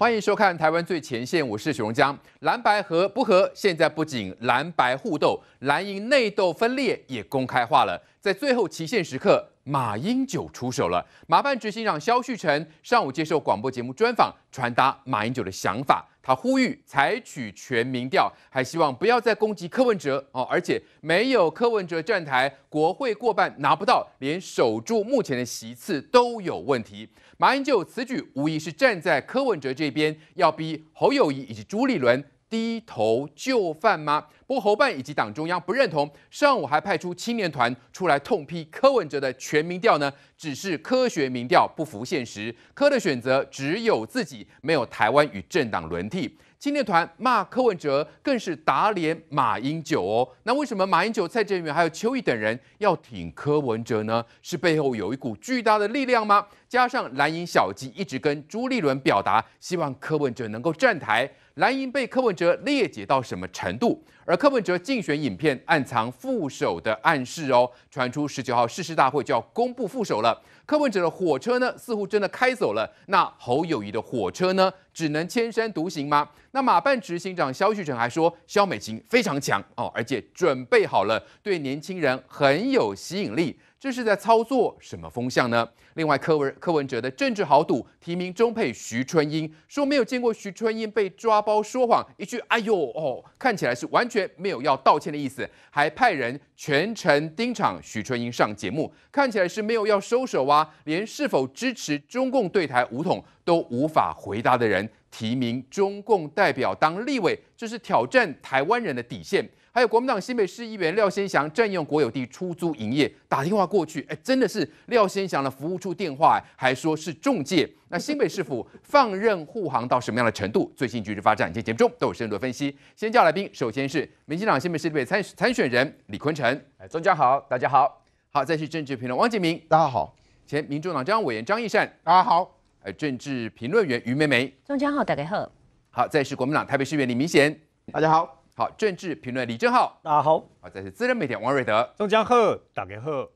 欢迎收看《台湾最前线》，我是许荣江。蓝白合不合？现在不仅蓝白互斗，蓝营内斗分裂也公开化了。在最后期限时刻，马英九出手了。马办执行长肖旭晨上午接受广播节目专访，传达马英九的想法。他呼吁采取全民调，还希望不要再攻击柯文哲哦，而且没有柯文哲站台，国会过半拿不到，连守住目前的席次都有问题。马英九此举无疑是站在柯文哲这边，要逼侯友谊以及朱立伦。低头就范吗？不过侯办以及党中央不认同，上午还派出青年团出来痛批柯文哲的全民调呢。只是科学民调不符现实，柯的选择只有自己，没有台湾与政党轮替。青年团骂柯文哲，更是打脸马英九哦。那为什么马英九、蔡正元还有邱毅等人要挺柯文哲呢？是背后有一股巨大的力量吗？加上蓝营小鸡一直跟朱立伦表达，希望柯文哲能够站台。蓝营被柯文哲裂解到什么程度？而柯文哲竞选影片暗藏副手的暗示哦，传出十九号誓师大会就要公布副手了。柯文哲的火车呢，似乎真的开走了。那侯友谊的火车呢，只能千山独行吗？那马办执行长肖旭晨还说，肖美琴非常强哦，而且准备好了，对年轻人很有吸引力。这是在操作什么风向呢？另外，柯文柯文哲的政治豪赌，提名中配徐春英，说没有见过徐春英被抓包说谎，一句“哎呦哦”，看起来是完全没有要道歉的意思，还派人全程盯场徐春英上节目，看起来是没有要收手啊，连是否支持中共对台武统都无法回答的人，提名中共代表当立委，这是挑战台湾人的底线。还有国民党新北市议员廖先祥占用国有地出租营业，打电话过去，哎，真的是廖先祥的服务处电话，还说是中介。那新北市府放任护航到什么样的程度？最新局势发展，今天节目中都有深入分析。先叫来宾，首先是民进党新北市立参参选人李坤城，哎，中江好，大家好。好，再是政治评论汪建民，大家好。前民主党张委员张义善，大家好。哎，政治评论员于美美，中江好，大家好。好，再是国民党台北市议员李明贤，大家好。好，政治评论李正浩，大家好。好，这是资深媒体王瑞德，中江鹤，大家好。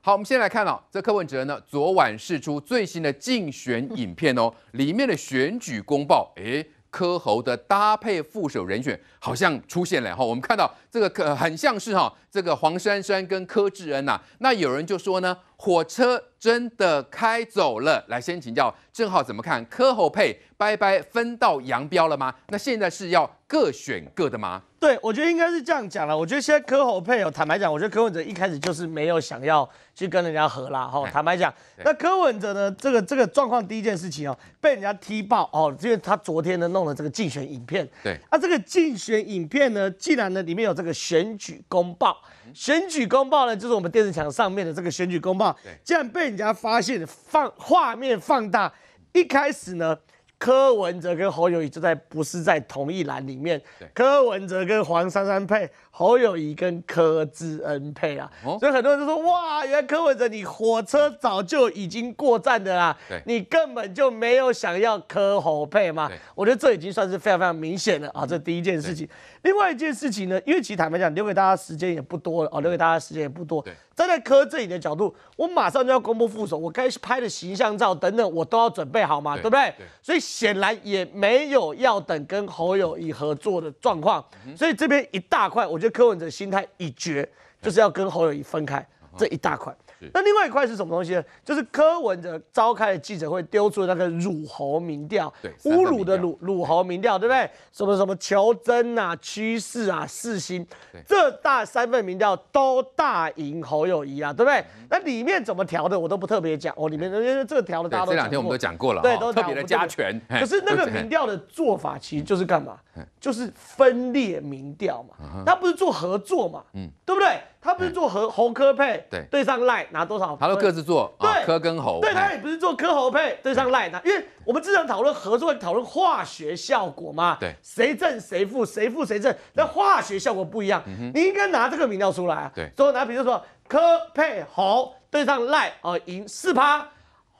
好，我们先来看哦，这柯文哲呢，昨晚试出最新的竞选影片哦，里面的选举公报，哎，柯侯的搭配副手人选好像出现了哈，我们看到这个可很像是哈。这个黄珊珊跟柯志恩呐，那有人就说呢，火车真的开走了。来先请教郑浩怎么看柯侯配拜拜分道扬镳了吗？那现在是要各选各的吗？对，我觉得应该是这样讲了。我觉得现在柯侯配哦，坦白讲，我觉得柯文哲一开始就是没有想要去跟人家合啦。吼，坦白讲，那柯文哲呢，这个这个状况，第一件事情哦，被人家踢爆哦，因为他昨天呢弄了这个竞选影片。对，那这个竞选影片呢，既然呢里面有这个选举公报。选举公报呢，就是我们电视墙上面的这个选举公报，竟然被人家发现放画面放大。一开始呢，柯文哲跟侯友谊就在不是在同一栏里面，柯文哲跟黄珊珊配。侯友谊跟柯智恩配啊，所以很多人都说哇，原来柯文哲你火车早就已经过站的啦，你根本就没有想要柯侯配嘛。我觉得这已经算是非常非常明显了啊，这第一件事情。另外一件事情呢，因为其实坦白讲，留给大家时间也不多了啊，留给大家时间也不多。站在柯这颖的角度，我马上就要公布副手，我该拍的形象照等等，我都要准备好嘛，对不对？所以显然也没有要等跟侯友谊合作的状况，所以这边一大块我。我觉得柯文哲心态已决，就是要跟侯友谊分开这一大块。那另外一块是什么东西呢？就是柯文哲召开的记者会丢出那个辱侯民调，对，侮辱的辱辱侯民调，对不对？什么什么求真啊，趋势啊，四新，这大三份民调都大赢侯友谊啊，对不对？那里面怎么调的，我都不特别讲。我里面这个调的，大家都这两天我们都讲过了，对，都特别的加权。可是那个民调的做法其实就是干嘛？就是分裂民调嘛，他不是做合作嘛，嗯，对不对？他不是做和猴科配对对上赖拿多少？他都各自做科跟猴，对他也不是做科猴配对上赖拿，因为我们之前讨论合作讨论化学效果嘛，对，谁正谁负谁负谁正，那化学效果不一样，你应该拿这个名料出来，对，所以拿比如说科配猴对上赖哦赢四趴。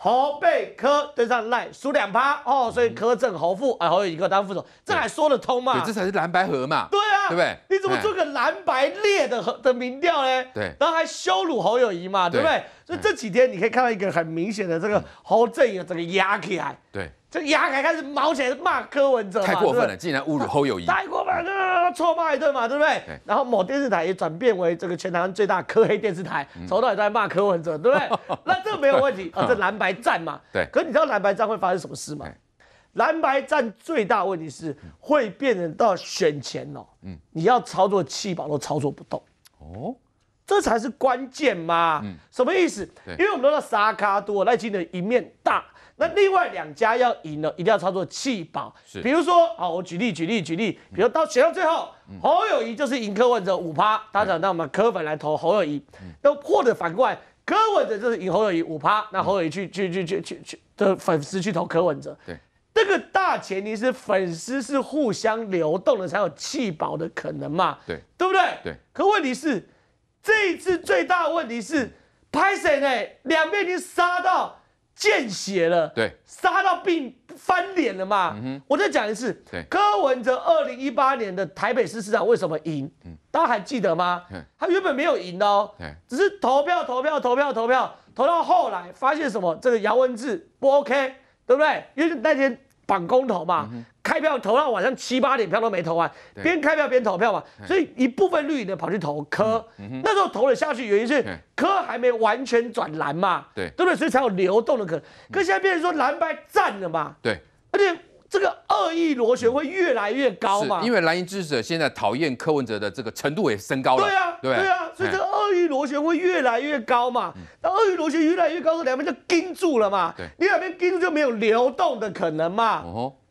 侯贝科对上赖输两趴哦，所以柯正侯副啊，侯友谊当副手，这还说得通嘛？这才是蓝白河嘛。对啊，对不对？你怎么做个蓝白裂的的民调嘞？对，然后还羞辱侯友谊嘛，对不对？所以这几天你可以看到一个很明显的这个侯正有这个压起来。对。这牙改开始毛起来骂柯文哲，太过分了！竟然侮辱侯友谊，太过分了，臭骂一顿嘛，对不对？然后某电视台也转变为这个全台湾最大柯黑电视台，从头也都在骂柯文哲，对不对？那这个没有问题，这蓝白战嘛。对。可是你知道蓝白战会发生什么事吗？蓝白战最大问题是会变成到选前哦，嗯，你要操作气保都操作不动，哦，这才是关键吗？嗯，什么意思？因为我们都知道沙卡多赖清的一面大。那另外两家要赢了，一定要操作弃保。比如说，好，我举例，举例，举例，比如到选到最后，侯友谊就是赢柯文哲五趴，他想让我们柯粉来投侯友谊，那或者反过来，柯文哲就是赢侯友谊五趴，那侯友谊去去去去去去的粉丝去投柯文哲。对，这个大前提是粉丝是互相流动的，才有弃保的可能嘛？对，对不对？对。可问题是，这一次最大的问题是，拍谁呢？两边已经杀到。见血了，对，杀到病翻脸了嘛。我再讲一次，柯文哲二零一八年的台北市市长为什么赢？大家还记得吗？他原本没有赢的哦，只是投票投票投票投票，投到后来发现什么？这个姚文智不 OK，对不对？因为那天绑公投嘛。开票投到晚上七八点，票都没投完，边开票边投票嘛，所以一部分绿营的跑去投柯，那时候投了下去，原因是科还没完全转蓝嘛，对，对不对？所以才有流动的可，可现在变成说蓝白占了嘛，对，而且这个恶意螺旋会越来越高嘛，因为蓝营支持者现在讨厌柯文哲的这个程度也升高了，对啊，对啊，所以这个恶意螺旋会越来越高嘛，那恶意螺旋越来越高，这两边就盯住了嘛，你两边盯住就没有流动的可能嘛。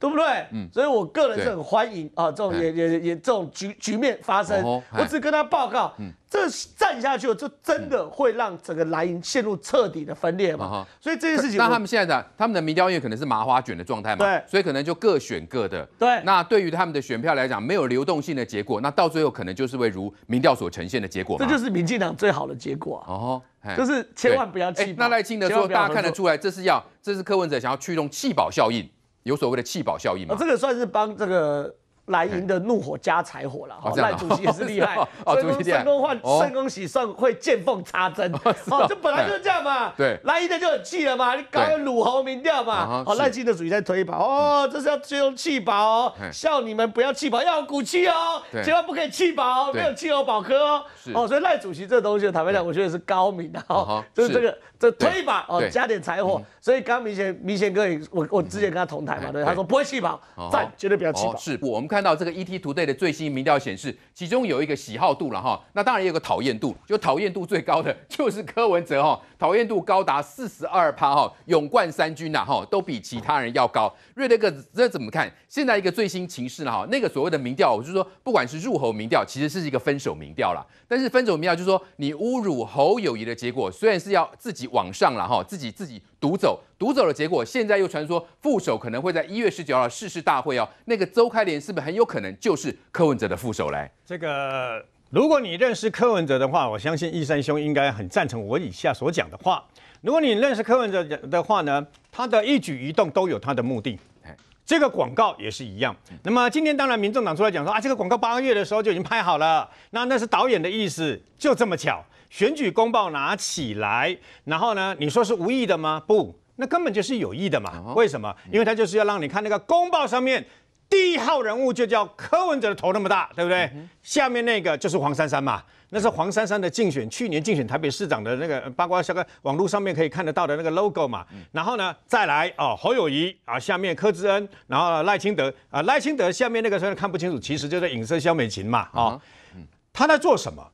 对不对？嗯，所以我个人是很欢迎啊，这种也也也这种局局面发生。我只跟他报告，这站下去了，就真的会让整个蓝营陷入彻底的分裂嘛。所以这件事情，那他们现在的他们的民调院可能是麻花卷的状态嘛。对，所以可能就各选各的。对。那对于他们的选票来讲，没有流动性的结果，那到最后可能就是会如民调所呈现的结果。这就是民进党最好的结果。哦，就是千万不要气、那赖清德说，大家看得出来，这是要这是柯文哲想要驱动气保效应。有所谓的气保效应吗？这个算是帮这个。赖银的怒火加柴火了，好，赖主席也是厉害，深公圣公换圣公喜上会见缝插针，哦，这本来就是这样嘛，对，赖银的就很气了嘛，你搞个鲁侯民调嘛，好，赖清德主席在推一把，哦，这是要借用气保哦，笑你们不要气保，要有骨气哦，千万不可以气保，没有气候保科哦，哦，所以赖主席这东西，坦白讲，我觉得是高明的哦，就是这个这推一把哦，加点柴火，所以刚明显明显哥也，我我之前跟他同台嘛，对，他说不会气保，赞，绝对不要气保，是我们看。看到这个 ET a 队的最新民调显示，其中有一个喜好度了哈，那当然也有个讨厌度，就讨厌度最高的就是柯文哲哈，讨厌度高达四十二趴哈，勇冠三军呐哈，都比其他人要高。瑞德哥，这怎么看？现在一个最新情势呢哈，那个所谓的民调，我就说不管是入喉民调，其实是一个分手民调啦。但是分手民调就是说你侮辱侯友谊的结果，虽然是要自己往上了哈，自己自己。独走，独走的结果，现在又传说副手可能会在一月十九号誓师大会哦，那个周开莲是不是很有可能就是柯文哲的副手来？这个，如果你认识柯文哲的话，我相信易山兄应该很赞成我以下所讲的话。如果你认识柯文哲的话呢，他的一举一动都有他的目的。这个广告也是一样。那么今天当然，民众党出来讲说啊，这个广告八个月的时候就已经拍好了，那那是导演的意思，就这么巧。选举公报拿起来，然后呢？你说是无意的吗？不，那根本就是有意的嘛。为什么？因为他就是要让你看那个公报上面第一号人物就叫柯文哲的头那么大，对不对？下面那个就是黄珊珊嘛，那是黄珊珊的竞选，去年竞选台北市长的那个八卦，相个网络上面可以看得到的那个 logo 嘛。然后呢，再来哦，侯友谊啊，下面柯智恩，然后赖清德啊，赖清德下面那个虽然看不清楚，其实就在影射萧美琴嘛。啊，他在做什么？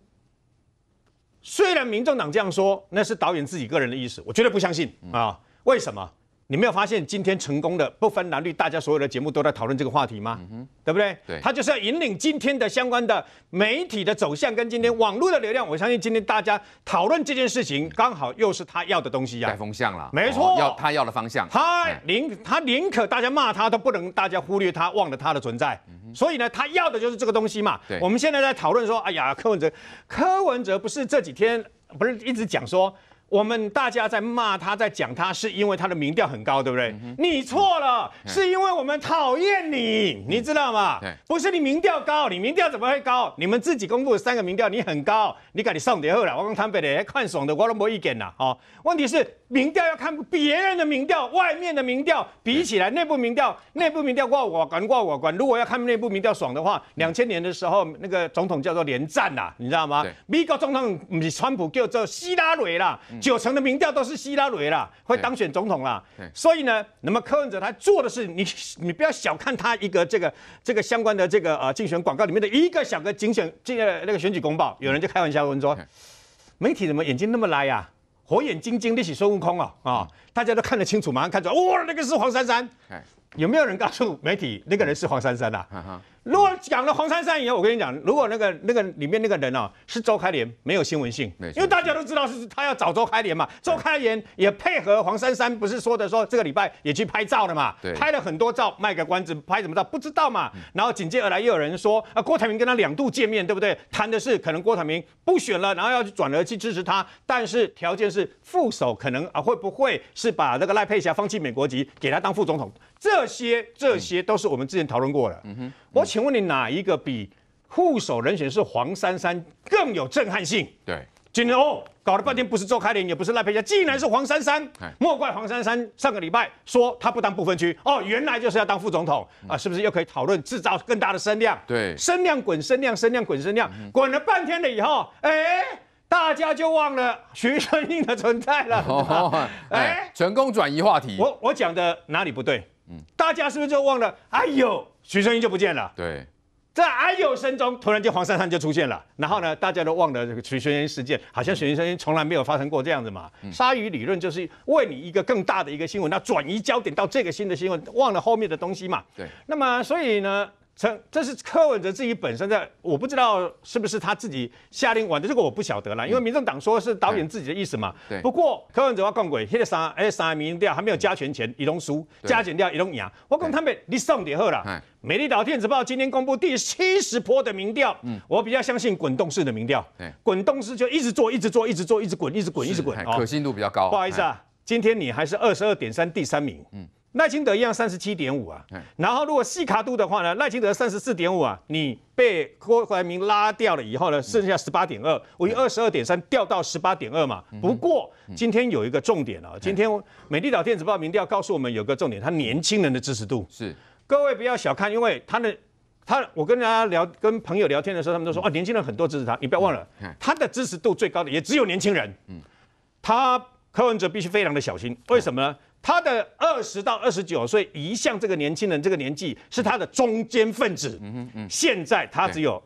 虽然民众党这样说，那是导演自己个人的意思，我绝对不相信啊！为什么？你没有发现今天成功的不分男女，大家所有的节目都在讨论这个话题吗？对不对？对，他就是要引领今天的相关的媒体的走向，跟今天网络的流量。我相信今天大家讨论这件事情，刚好又是他要的东西呀、样。改风向了，没错，要他要的方向。他宁他宁可大家骂他，都不能大家忽略他，忘了他的存在。所以呢，他要的就是这个东西嘛。我们现在在讨论说，哎呀，柯文哲，柯文哲不是这几天不是一直讲说。我们大家在骂他，在讲他，是因为他的民调很高，对不对？你错了，是因为我们讨厌你，你知道吗？不是你民调高，你民调怎么会高？你们自己公布三个民调，你很高，你赶紧上叠后了？我讲台北的、看爽的、我都没意见了。哦，问题是。民调要看别人的民调，外面的民调比起来，内部民调内部民调挂我管挂我管。如果要看内部民调爽的话，两千年的时候那个总统叫做连战啊，你知道吗？美国总统川普叫做希拉蕊啦，九成的民调都是希拉蕊啦会当选总统啦。所以呢，那么柯文哲他做的是你你不要小看他一个这个这个相关的这个呃竞选广告里面的一个小个竞选这个那个选举公报，有人就开玩笑问说，媒体怎么眼睛那么赖呀？火眼金睛，那是孙悟空啊！啊，大家都看得清楚，马上看出来，哇，那个是黄珊珊。有没有人告诉媒体那个人是黄珊珊啊？如果讲了黄珊珊以后，我跟你讲，如果那个那个里面那个人啊是周开莲，没有新闻性，因为大家都知道是他要找周开莲嘛。周开莲也配合黄珊珊，不是说的说这个礼拜也去拍照了嘛？拍了很多照，卖个关子，拍什么照不知道嘛？然后紧接而来又有人说啊，郭台铭跟他两度见面，对不对？谈的是可能郭台铭不选了，然后要去转而去支持他，但是条件是副手可能啊会不会是把那个赖佩霞放弃美国籍给他当副总统？这些这些都是我们之前讨论过的。嗯哼，我请问你哪一个比副手人选是黄珊珊更有震撼性？对，今天哦，搞了半天不是周凯林，也不是赖佩霞，竟然是黄珊珊。莫怪黄珊珊上个礼拜说她不当不分区，哦，原来就是要当副总统啊！是不是又可以讨论制造更大的声量？对，声量滚，声量声量滚，声量滚了半天了以后，哎，大家就忘了徐春英的存在了。哎，成功转移话题。我我讲的哪里不对？大家是不是就忘了？哎呦，徐春英就不见了。对，在哎呦声中，突然间黄珊珊就出现了。然后呢，大家都忘了这个徐春英事件，好像徐春英从来没有发生过这样子嘛。鲨鱼理论就是为你一个更大的一个新闻，那转移焦点到这个新的新闻，忘了后面的东西嘛。对，那么所以呢？这这是柯文哲自己本身在，我不知道是不是他自己下令玩的，这个我不晓得了，因为民政党说是导演自己的意思嘛。不过柯文哲我讲过，那个三、哎三民调还没有加权前，移拢输；加权掉移拢赢。我讲他们，你送点好了。美丽岛电子报今天公布第七十波的民调，嗯，我比较相信滚动式的民调，对，滚动式就一直做，一直做，一直做，一直滚，一直滚，一直滚，可信度比较高。不好意思啊，今天你还是二十二点三第三名，嗯。赖清德一样三十七点五啊，然后如果细卡度的话呢，赖清德三十四点五啊，你被郭怀明拉掉了以后呢，剩下十八点二，我以二十二点三掉到十八点二嘛。不过今天有一个重点啊，今天美丽岛电子报民调告诉我们有个重点，他年轻人的支持度是，各位不要小看，因为他的他，我跟大家聊跟朋友聊天的时候，他们都说哦年轻人很多支持他，你不要忘了他的支持度最高的也只有年轻人，嗯，他。柯文哲必须非常的小心，为什么呢？他的二十到二十九岁一向这个年轻人这个年纪是他的中间分子。嗯嗯嗯。现在他只有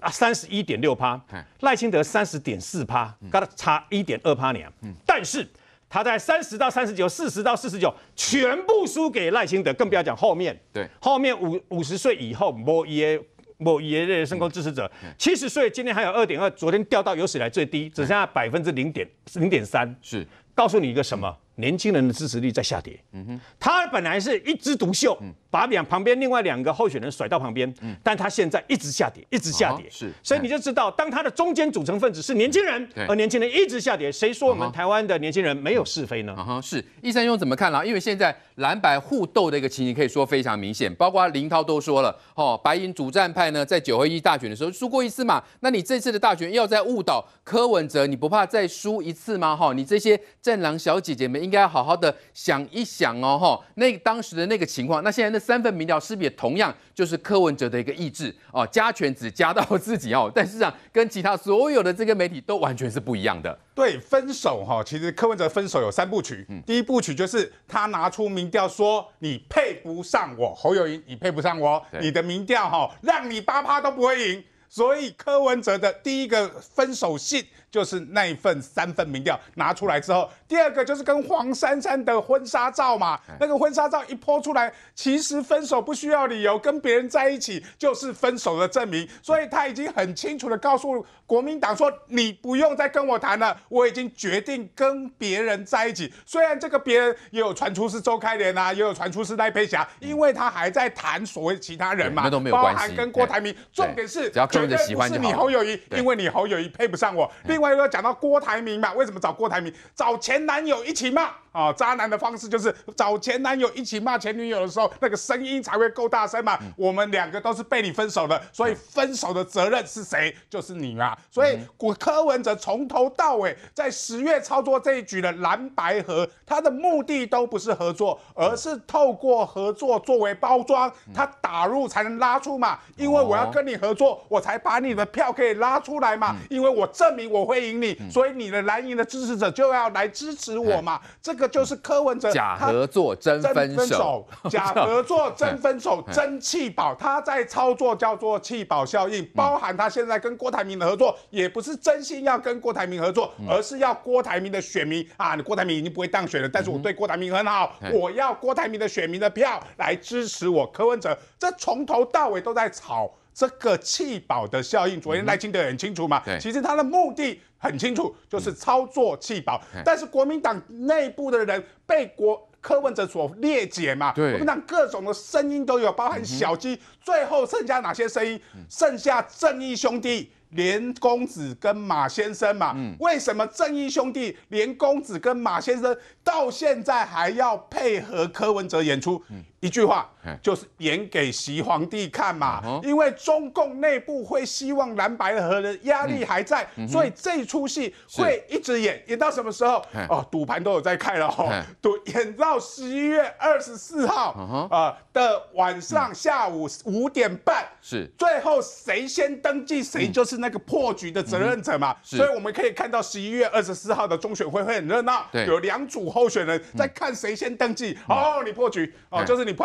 啊三十一点六趴，赖清德三十点四趴，跟他差一点二趴年，嗯。但是他在三十到三十九、四十到四十九全部输给赖清德，更不要讲后面。对。后面五五十岁以后，某耶。某也人生工支持者，七十岁今天还有二点二，昨天掉到史以来最低，只剩下百分之零点零点三。是。告诉你一个什么？年轻人的支持率在下跌。嗯哼，他本来是一枝独秀，把两旁边另外两个候选人甩到旁边。嗯，但他现在一直下跌，一直下跌。是，所以你就知道，当他的中间组成分子是年轻人，而年轻人一直下跌，谁说我们台湾的年轻人没有是非呢？嗯、哼。是。易生兄怎么看呢？因为现在蓝白互斗的一个情形可以说非常明显，包括林涛都说了，哦，白银主战派呢，在九合一大选的时候输过一次嘛。那你这次的大选要在误导柯文哲，你不怕再输一次吗？哈，你这些战狼小姐姐们。应该好好的想一想哦，哈，那当时的那个情况，那现在那三份民调是不是同样就是柯文哲的一个意志哦？加权只加到自己哦，但是啊，跟其他所有的这个媒体都完全是不一样的。对，分手哈，其实柯文哲分手有三部曲，第一部曲就是他拿出民调说你配不上我，侯友宜你配不上我，你的民调哈让你八趴都不会赢，所以柯文哲的第一个分手信。就是那一份三份民调拿出来之后，第二个就是跟黄珊珊的婚纱照嘛。那个婚纱照一泼出来，其实分手不需要理由，跟别人在一起就是分手的证明。所以他已经很清楚的告诉国民党说：“你不用再跟我谈了，我已经决定跟别人在一起。”虽然这个别人也有传出是周开莲啊，也有传出是赖佩霞，因为他还在谈所谓其他人嘛，包含跟郭台铭。重点是，只要个人喜欢是你侯友谊，因为你侯友谊配不上我。另外。讲到郭台铭嘛，为什么找郭台铭？找前男友一起骂。啊，渣男的方式就是找前男友一起骂前女友的时候，那个声音才会够大声嘛。我们两个都是被你分手的，所以分手的责任是谁，就是你啦。所以古柯文哲从头到尾在十月操作这一局的蓝白合，他的目的都不是合作，而是透过合作作为包装，他打入才能拉出嘛。因为我要跟你合作，我才把你的票可以拉出来嘛。因为我证明我会赢你，所以你的蓝营的支持者就要来支持我嘛。这个。就是柯文哲 假合作真分手，假合作真分手，真弃保，他在操作叫做弃保效应，包含他现在跟郭台铭的合作，也不是真心要跟郭台铭合作，而是要郭台铭的选民啊，郭台铭已经不会当选了，但是我对郭台铭很好，我要郭台铭的选民的票来支持我柯文哲，这从头到尾都在炒。这个弃保的效应，昨天赖清德很清楚嘛。其实他的目的很清楚，就是操作弃保。但是国民党内部的人被国柯文哲所列解嘛。对，国民党各种的声音都有，包含小鸡，最后剩下哪些声音？剩下正义兄弟、连公子跟马先生嘛。嗯。为什么正义兄弟、连公子跟马先生到现在还要配合柯文哲演出？嗯。一句话就是演给习皇帝看嘛，因为中共内部会希望蓝白河的压力还在，所以这出戏会一直演，演到什么时候？哦，赌盘都有在看了哦，赌演到十一月二十四号啊的晚上下午五点半，是最后谁先登记，谁就是那个破局的责任者嘛。所以我们可以看到十一月二十四号的中选会会很热闹，有两组候选人在看谁先登记哦，你破局哦，就是你。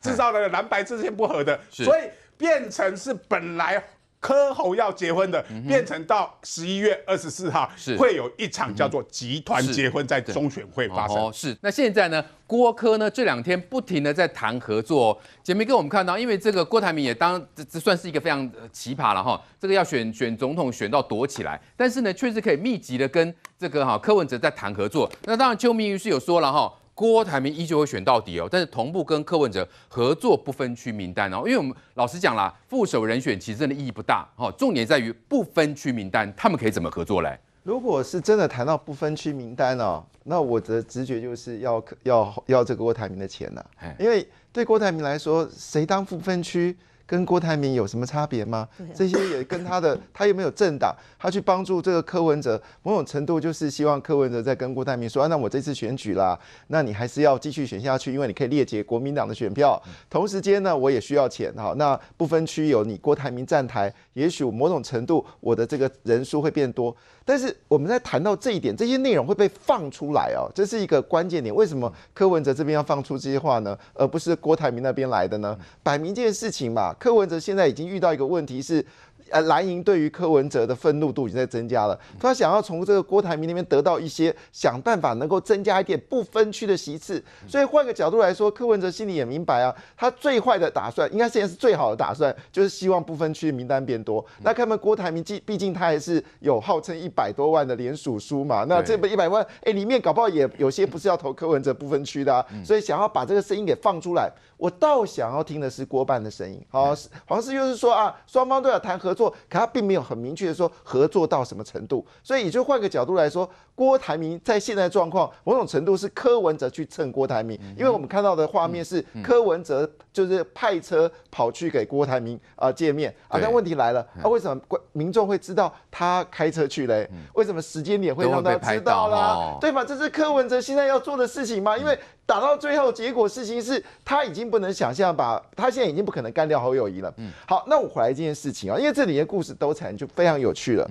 制造了蓝白之间不合的，所以变成是本来柯侯要结婚的，变成到十一月二十四号，是会有一场叫做集团结婚在中选会发生。是那现在呢，郭科呢这两天不停的在谈合作。哦。姐妹跟我们看到，因为这个郭台铭也当这这算是一个非常呃、奇葩了哈，这个要选选总统选到躲起来，但是呢确实可以密集的跟这个哈柯文哲在谈合作。那当然邱明于是有说了哈。郭台铭依旧会选到底哦，但是同步跟柯文哲合作不分区名单哦，因为我们老实讲啦，副手人选其实真的意义不大哦，重点在于不分区名单，他们可以怎么合作嘞？如果是真的谈到不分区名单哦，那我的直觉就是要要要这个郭台铭的钱了，因为对郭台铭来说，谁当副分区？跟郭台铭有什么差别吗？这些也跟他的，他又没有政党，他去帮助这个柯文哲，某种程度就是希望柯文哲在跟郭台铭说，那我这次选举啦，那你还是要继续选下去，因为你可以列结国民党的选票，同时间呢，我也需要钱哈，那不分区有你郭台铭站台。也许某种程度我的这个人数会变多，但是我们在谈到这一点，这些内容会被放出来哦，这是一个关键点。为什么柯文哲这边要放出这些话呢？而不是郭台铭那边来的呢？摆明这件事情嘛，柯文哲现在已经遇到一个问题，是。呃，蓝营对于柯文哲的愤怒度已经在增加了，他想要从这个郭台铭那边得到一些，想办法能够增加一点不分区的席次。所以换个角度来说，柯文哲心里也明白啊，他最坏的打算，应该现在是最好的打算，就是希望不分区名单变多。那看门郭台铭，既毕竟他还是有号称一百多万的联署书嘛，那这本一百万，哎，里面搞不好也有些不是要投柯文哲不分区的，啊，所以想要把这个声音给放出来。我倒想要听的是郭办的声音。好，黄世又是说啊，双方都要谈合。做，可他并没有很明确的说合作到什么程度，所以也就换个角度来说。郭台铭在现在状况某种程度是柯文哲去蹭郭台铭，因为我们看到的画面是柯文哲就是派车跑去给郭台铭啊见面啊，但问题来了啊，为什么民民众会知道他开车去嘞？为什么时间点会让他知道啦？对吗？这是柯文哲现在要做的事情吗？因为打到最后结果事情是他已经不能想象把，他现在已经不可能干掉侯友谊了。嗯，好，那我回来这件事情啊，因为这里面故事都成就非常有趣了。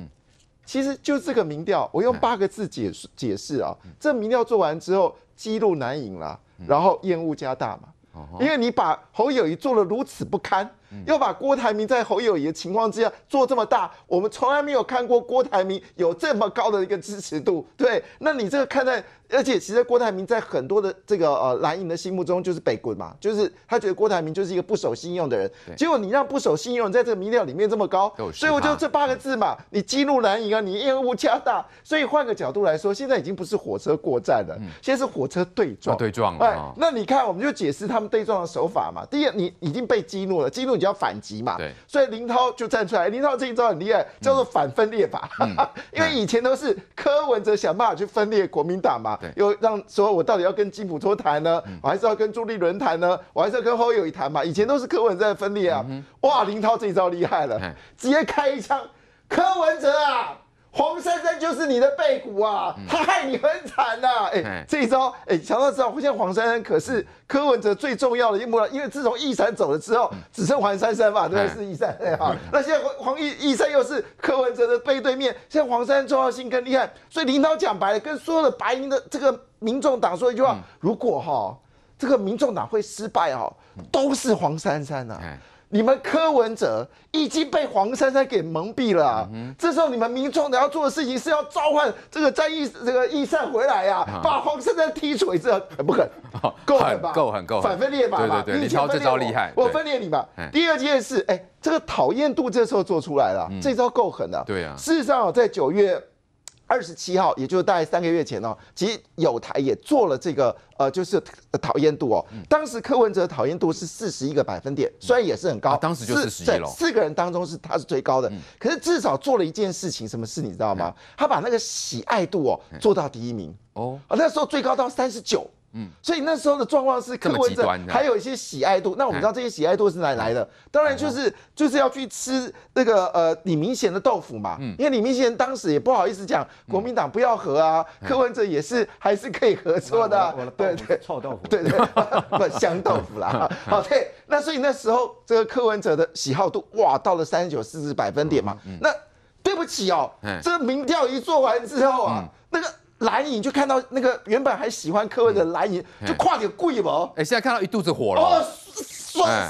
其实就这个民调，我用八个字解释解释啊，这民调做完之后，激怒难饮了，然后厌恶加大嘛，因为你把侯友谊做得如此不堪。又把郭台铭在侯友谊的情况之下做这么大，我们从来没有看过郭台铭有这么高的一个支持度，对？那你这个看在，而且其实郭台铭在很多的这个呃蓝营的心目中就是北棍嘛，就是他觉得郭台铭就是一个不守信用的人。结果你让不守信用在这个民调里面这么高，所以我就这八个字嘛，你激怒蓝营啊，你厌恶加大。所以换个角度来说，现在已经不是火车过站了，现在是火车对撞。对撞。对。那你看，我们就解释他们对撞的手法嘛。第一，你已经被激怒了，激怒。比较反击嘛，对，所以林涛就站出来，林涛这一招很厉害，叫做反分裂法，因为以前都是柯文哲想办法去分裂国民党嘛，又让说我到底要跟金普托谈呢，我还是要跟朱立伦谈呢，我还是要跟侯友宜谈嘛，以前都是柯文哲在分裂啊，哇，林涛这招厉害了，直接开一枪，柯文哲啊。黄珊珊就是你的背骨啊，他害你很惨呐！哎，这一招，哎，讲到道，现在黄珊珊可是柯文哲最重要的，因了，因为自从易杉走了之后，只剩黄珊珊嘛，对不对？是易杉，对啊。那现在黄黄易易杉又是柯文哲的背对面，现在黄珊珊重要性更厉害，所以领导讲白了，跟所有的白银的这个民众党说一句话：如果哈这个民众党会失败哦，都是黄珊珊啊。你们柯文哲已经被黄珊珊给蒙蔽了啊！这时候你们民众的要做的事情是要召唤这个战役这个义善回来啊，把黄珊珊踢出去，这狠不狠？够狠吧？够狠够狠，反分裂嘛？你这招厉害，我分裂你嘛。第二件事，哎，这个讨厌度这时候做出来了，这招够狠的。对啊，事实上在九月。二十七号，也就是大概三个月前呢，其实有台也做了这个，呃，就是讨厌度哦。当时柯文哲讨厌度是四十一个百分点，虽然也是很高，当时就是四十一了。四个人当中是他是最高的，可是至少做了一件事情，什么事你知道吗？他把那个喜爱度哦做到第一名哦，那时候最高到三十九。嗯，所以那时候的状况是，柯文哲还有一些喜爱度。那我们知道这些喜爱度是哪来的？当然就是就是要去吃那个呃李明贤的豆腐嘛。嗯，因为李明贤当时也不好意思讲国民党不要和啊，柯文哲也是还是可以合作的。对对，臭豆腐。对对，不香豆腐啦。好，对。那所以那时候这个柯文哲的喜好度哇，到了三十九四十百分点嘛。那对不起哦，这民调一做完之后啊，那个。蓝影就看到那个原本还喜欢科文的蓝影，就跨点跪吧。哎，现在看到一肚子火了。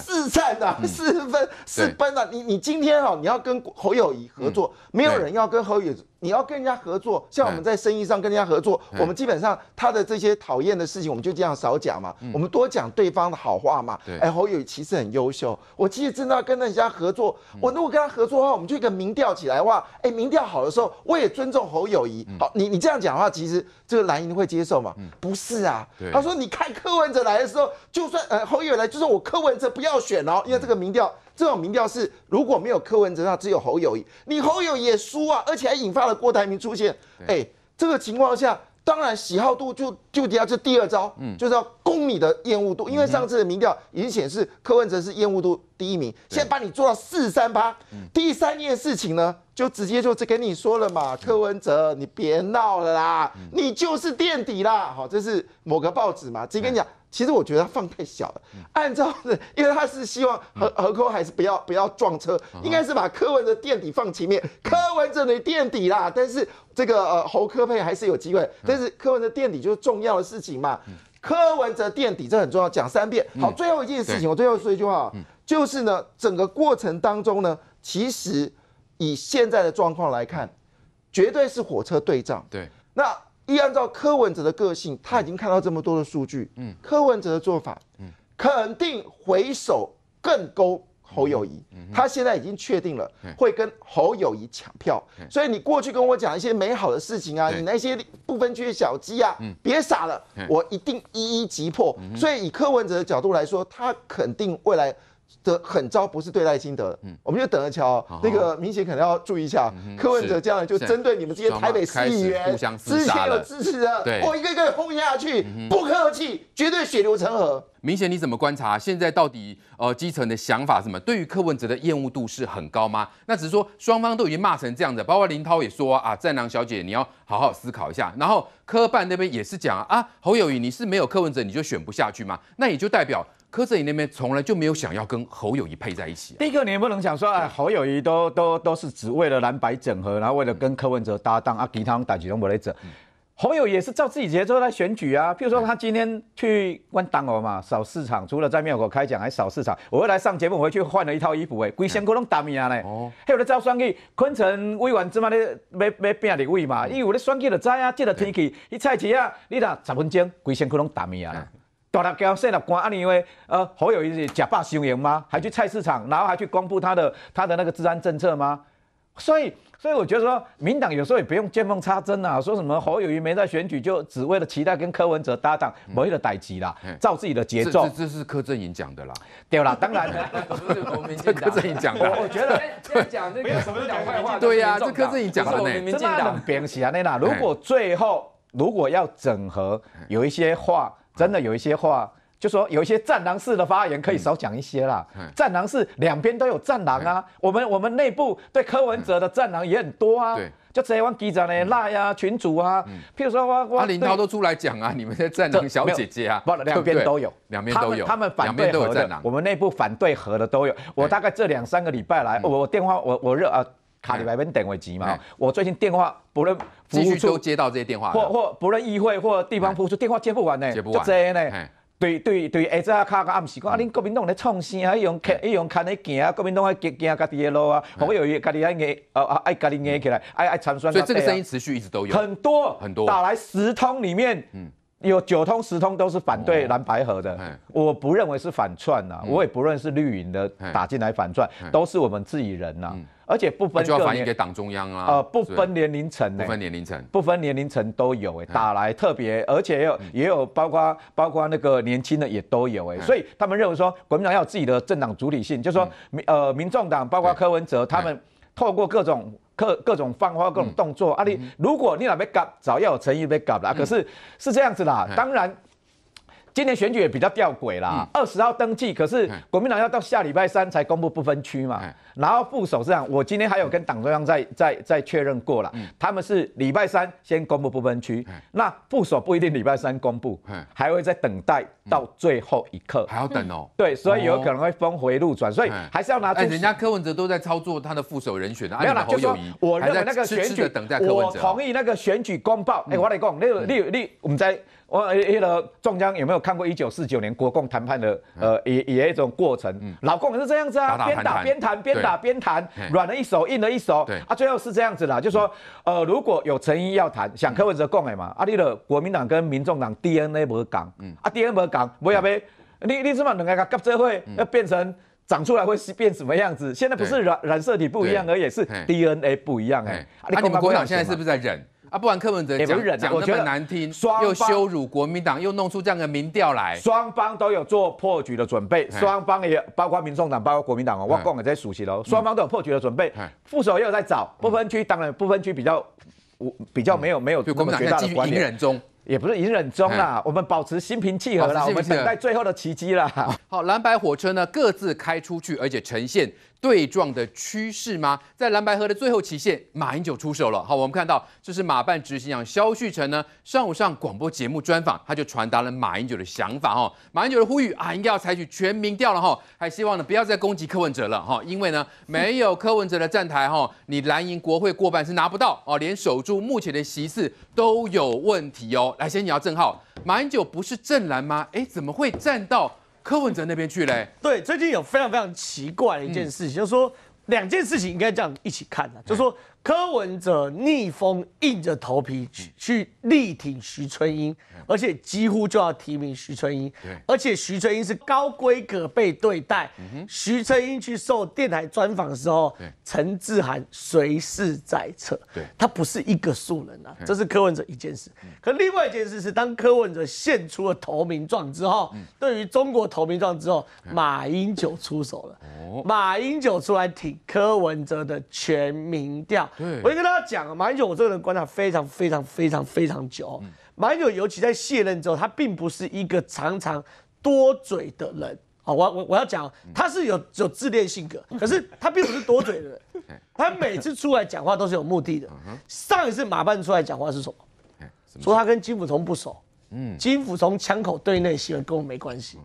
四战啊，四分四分啊！你你今天哦，你要跟侯友谊合作，没有人要跟侯友。你要跟人家合作，像我们在生意上跟人家合作，我们基本上他的这些讨厌的事情，我们就这样少讲嘛，我们多讲对方的好话嘛。哎，侯友其实很优秀。我其实真的要跟人家合作，我如果跟他合作的话，我们就一个民调起来哇！哎，民调好的时候，我也尊重侯友谊。好，你你这样讲的话，其实这个蓝营会接受吗？不是啊，他说你看柯文哲来的时候，就算呃侯友来，就是我柯文。这不要选哦，因为这个民调，这种民调是如果没有柯文哲，那只有侯友谊，你侯友也输啊，而且还引发了郭台铭出现。哎，这个情况下，当然喜好度就就底下这第二招，嗯，就是要攻你的厌恶度，因为上次的民调已经显示柯文哲是厌恶度第一名，现在把你做到四三八。第三件事情呢，就直接就跟你说了嘛，柯文哲，你别闹了啦，你就是垫底啦。好，这是某个报纸嘛，直接跟你讲。其实我觉得他放太小了，按照的，因为他是希望何何柯还是不要不要撞车，应该是把柯文哲垫底放前面，柯文哲你垫底啦，但是这个呃侯科佩还是有机会，但是柯文哲垫底就是重要的事情嘛，柯文哲垫底这很重要，讲三遍，好，最后一件事情我最后说一句话，就是呢，整个过程当中呢，其实以现在的状况来看，绝对是火车对仗。对，那。依按照柯文哲的个性，他已经看到这么多的数据，嗯，柯文哲的做法，嗯，肯定回首更勾侯友谊，他现在已经确定了会跟侯友谊抢票，所以你过去跟我讲一些美好的事情啊，你那些不分区的小鸡啊，别傻了，我一定一一击破，所以以柯文哲的角度来说，他肯定未来。的狠招不是对待心得，嗯，我们就等着瞧。那个明显可能要注意一下。柯文哲这样就针对你们这些台北市议员，互之前有支持的，我一个一个轰下去，不客气，绝对血流成河。明显你怎么观察现在到底呃基层的想法什么？对于柯文哲的厌恶度是很高吗？那只是说双方都已经骂成这样子，包括林涛也说啊，战狼小姐你要好好思考一下。然后柯办那边也是讲啊，侯友谊你是没有柯文哲你就选不下去吗？那也就代表。柯震宇那边从来就没有想要跟侯友谊配在一起。第一个你不能想说，哎，侯友谊都都都是只为了蓝白整合，然后为了跟柯文哲搭档啊，其他党籍拢不来者。侯友也是照自己节奏来选举啊。譬如说他今天去逛当娥嘛，扫市场，除了在庙口开讲，还扫市场。我来上节目，我会去换了一套衣服，哎，规身躯拢澹面啊嘞。哦，还有的照双溪昆城微碗之嘛咧没没变的位嘛，因为我的双溪就知啊，这个天气一菜市啊，你若十分钟，规身躯拢澹面啊。大他搞死了，光啊，你以为呃侯友谊假扮雄鹰吗？还去菜市场，然后还去公布他的他的那个治安政策吗？所以所以我觉得说民党有时候也不用见缝插针啊，说什么侯友谊没在选举，就只为了期待跟柯文哲搭档，没了代级啦，照自己的节奏。这是柯震尹讲的啦，对啦，当然的，这是国民。柯震尹讲的，我觉得讲这个什么讲坏话？对呀，这柯震尹讲的呢，真的很扁死阿你啦。如果最后如果要整合，有一些话。真的有一些话，就说有一些战狼式的发言可以少讲一些啦。战狼是两边都有战狼啊，我们我们内部对柯文哲的战狼也很多啊。对，就直接往机长的赖呀、群主啊，譬如说我我林韬都出来讲啊，你们在战狼小姐姐啊，两边都有，两边都有，他们反对和的，我们内部反对和的都有。我大概这两三个礼拜来，我电话我我热啊，卡里边等我急嘛。我最近电话不论继续都接到这些电话，或或不论议会或地方服务处电话接不完呢，接不完呢。对对对，哎，这家卡个暗习光，啊，恁国民党在创啥？一用看一用看，你行啊，国民拢在惊惊家的路啊，红有家己爱呃呃爱家己爱起来，爱爱参酸。所以这个声音持续一直都有，很多很多打来十通里面。有九通十通都是反对蓝白河的，我不认为是反串呐，我也不认识是绿营的打进来反串，都是我们自己人呐，而且不分就要反映给党中央啊，呃不分年龄层的，不分年龄层，不分年龄层都有哎，打来特别，而且也有也有包括包括那个年轻的也都有哎，所以他们认为说国民党要有自己的政党主体性，就说民呃民众党包括柯文哲他们透过各种。各各种放花、各种动作，阿里，如果你那边搞早要有诚意被搞啦，可是是这样子啦，当然。今年选举也比较吊诡啦，二十号登记，可是国民党要到下礼拜三才公布不分区嘛。然后副手这样，我今天还有跟党中央在在在确认过了，他们是礼拜三先公布不分区，那副手不一定礼拜三公布，还会在等待到最后一刻，还要等哦。对，所以有可能会峰回路转，所以还是要拿。哎，人家柯文哲都在操作他的副手人选的，没有啦，就说，我认为那个选举，我同意那个选举公报。哎，我来讲，那、那、那，我们在。我阿丽中仲有没有看过一九四九年国共谈判的呃也也一种过程，老共也是这样子啊，边打边谈，边打边谈，软了一手，硬了一手，啊最后是这样子啦，就说呃如果有诚意要谈，想科威者共诶嘛，阿你的国民党跟民众党 DNA 不讲，嗯，啊 DNA 不讲，为啥呗？你你怎么能讲讲这会要变成长出来会变什么样子？现在不是染染色体不一样，而也是 DNA 不一样诶，啊你们国民党现在是不是在忍？啊，不然柯文哲讲讲那么难听，又羞辱国民党，又弄出这样的民调来，双方都有做破局的准备，双方也包括民众党，包括国民党，我刚刚在熟悉喽，双方都有破局的准备，副手也有在找，不分区当然不分区比较，我比较没有没有，我们绝大的续隐忍中，也不是隐忍中啦，我们保持心平气和啦，我们等待最后的奇迹啦。好，蓝白火车呢各自开出去，而且呈现。对撞的趋势吗？在蓝白河的最后期限，马英九出手了。好，我们看到这是马办执行长肖旭成呢，上午上广播节目专访，他就传达了马英九的想法。哦。马英九的呼吁啊，应该要采取全民调了哈，还希望呢不要再攻击柯文哲了哈，因为呢 没有柯文哲的站台哈，你蓝营国会过半是拿不到哦，连守住目前的席次都有问题哦。来，先你要正号，马英九不是正蓝吗？哎，怎么会站到？柯文哲那边去嘞，对，最近有非常非常奇怪的一件事情，就说两件事情应该这样一起看呢，就说。柯文哲逆风硬着头皮去力挺徐春英，而且几乎就要提名徐春英。而且徐春英是高规格被对待。徐春英去受电台专访的时候，陈志涵随侍在侧。对，他不是一个素人啊，这是柯文哲一件事。可另外一件事是，当柯文哲献出了投名状之后，对于中国投名状之后，马英九出手了。哦，马英九出来挺柯文哲的全民调。我就跟大家讲啊，马英九我这个人观察非常非常非常非常久。马英九尤其在卸任之后，他并不是一个常常多嘴的人。好，我我我要讲，他是有有自恋性格，可是他并不是多嘴的人。他每次出来讲话都是有目的的。上一次马办出来讲话是什么？说他跟金溥聪不熟。嗯，金溥聪枪口对内，新闻跟我没关系。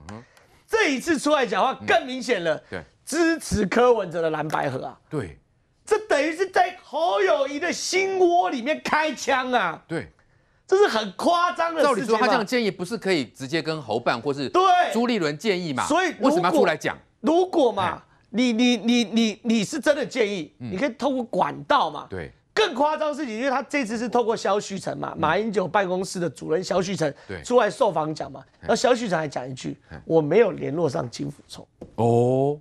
这一次出来讲话更明显了，对，支持柯文哲的蓝白合啊。对。这等于是在侯友谊的心窝里面开枪啊！对，这是很夸张的事情。照理说，他这样建议不是可以直接跟侯办或是对朱立伦建议嘛？所以为什么要出来讲？如果嘛，你你你你你是真的建议，你可以透过管道嘛。对，更夸张的事情，因为他这次是透过萧旭成嘛，马英九办公室的主任萧旭成出来受访讲嘛。然后萧旭成还讲一句：“我没有联络上金辅重。”哦。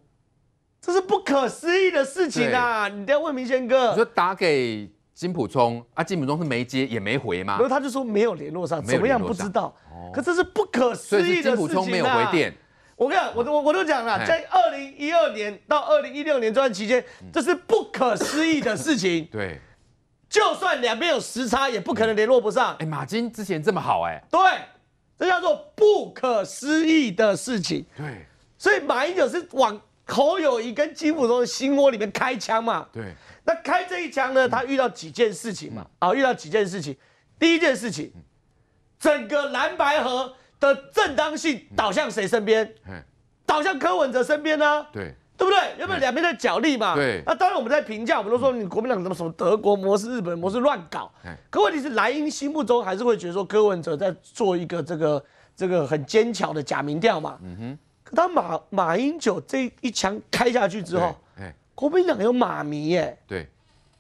这是不可思议的事情啊！你都要问明贤哥，你说打给金普聪啊，金普聪是没接也没回吗？然后他就说没有联络上，怎么样不知道。可这是不可思议的事情。啊！金普没有回电。我跟你讲，我我我都讲了，在二零一二年到二零一六年这段期间，这是不可思议的事情。对，就算两边有时差，也不可能联络不上。哎，马金之前这么好，哎，对，这叫做不可思议的事情。对，所以马英九是往。侯友谊跟金溥聪心窝里面开枪嘛？对，那开这一枪呢？他遇到几件事情嘛？啊，遇到几件事情。第一件事情，整个蓝白河的正当性倒向谁身边？倒向柯文哲身边呢？对，对不对？有没有两边在角力嘛？对。那当然，我们在评价，我们都说你国民党什么什么德国模式、日本模式乱搞。可问题是，莱茵心目中还是会觉得说柯文哲在做一个这个这个很坚强的假民调嘛？嗯哼。当马马英九这一枪开下去之后，国民党有马迷耶，对，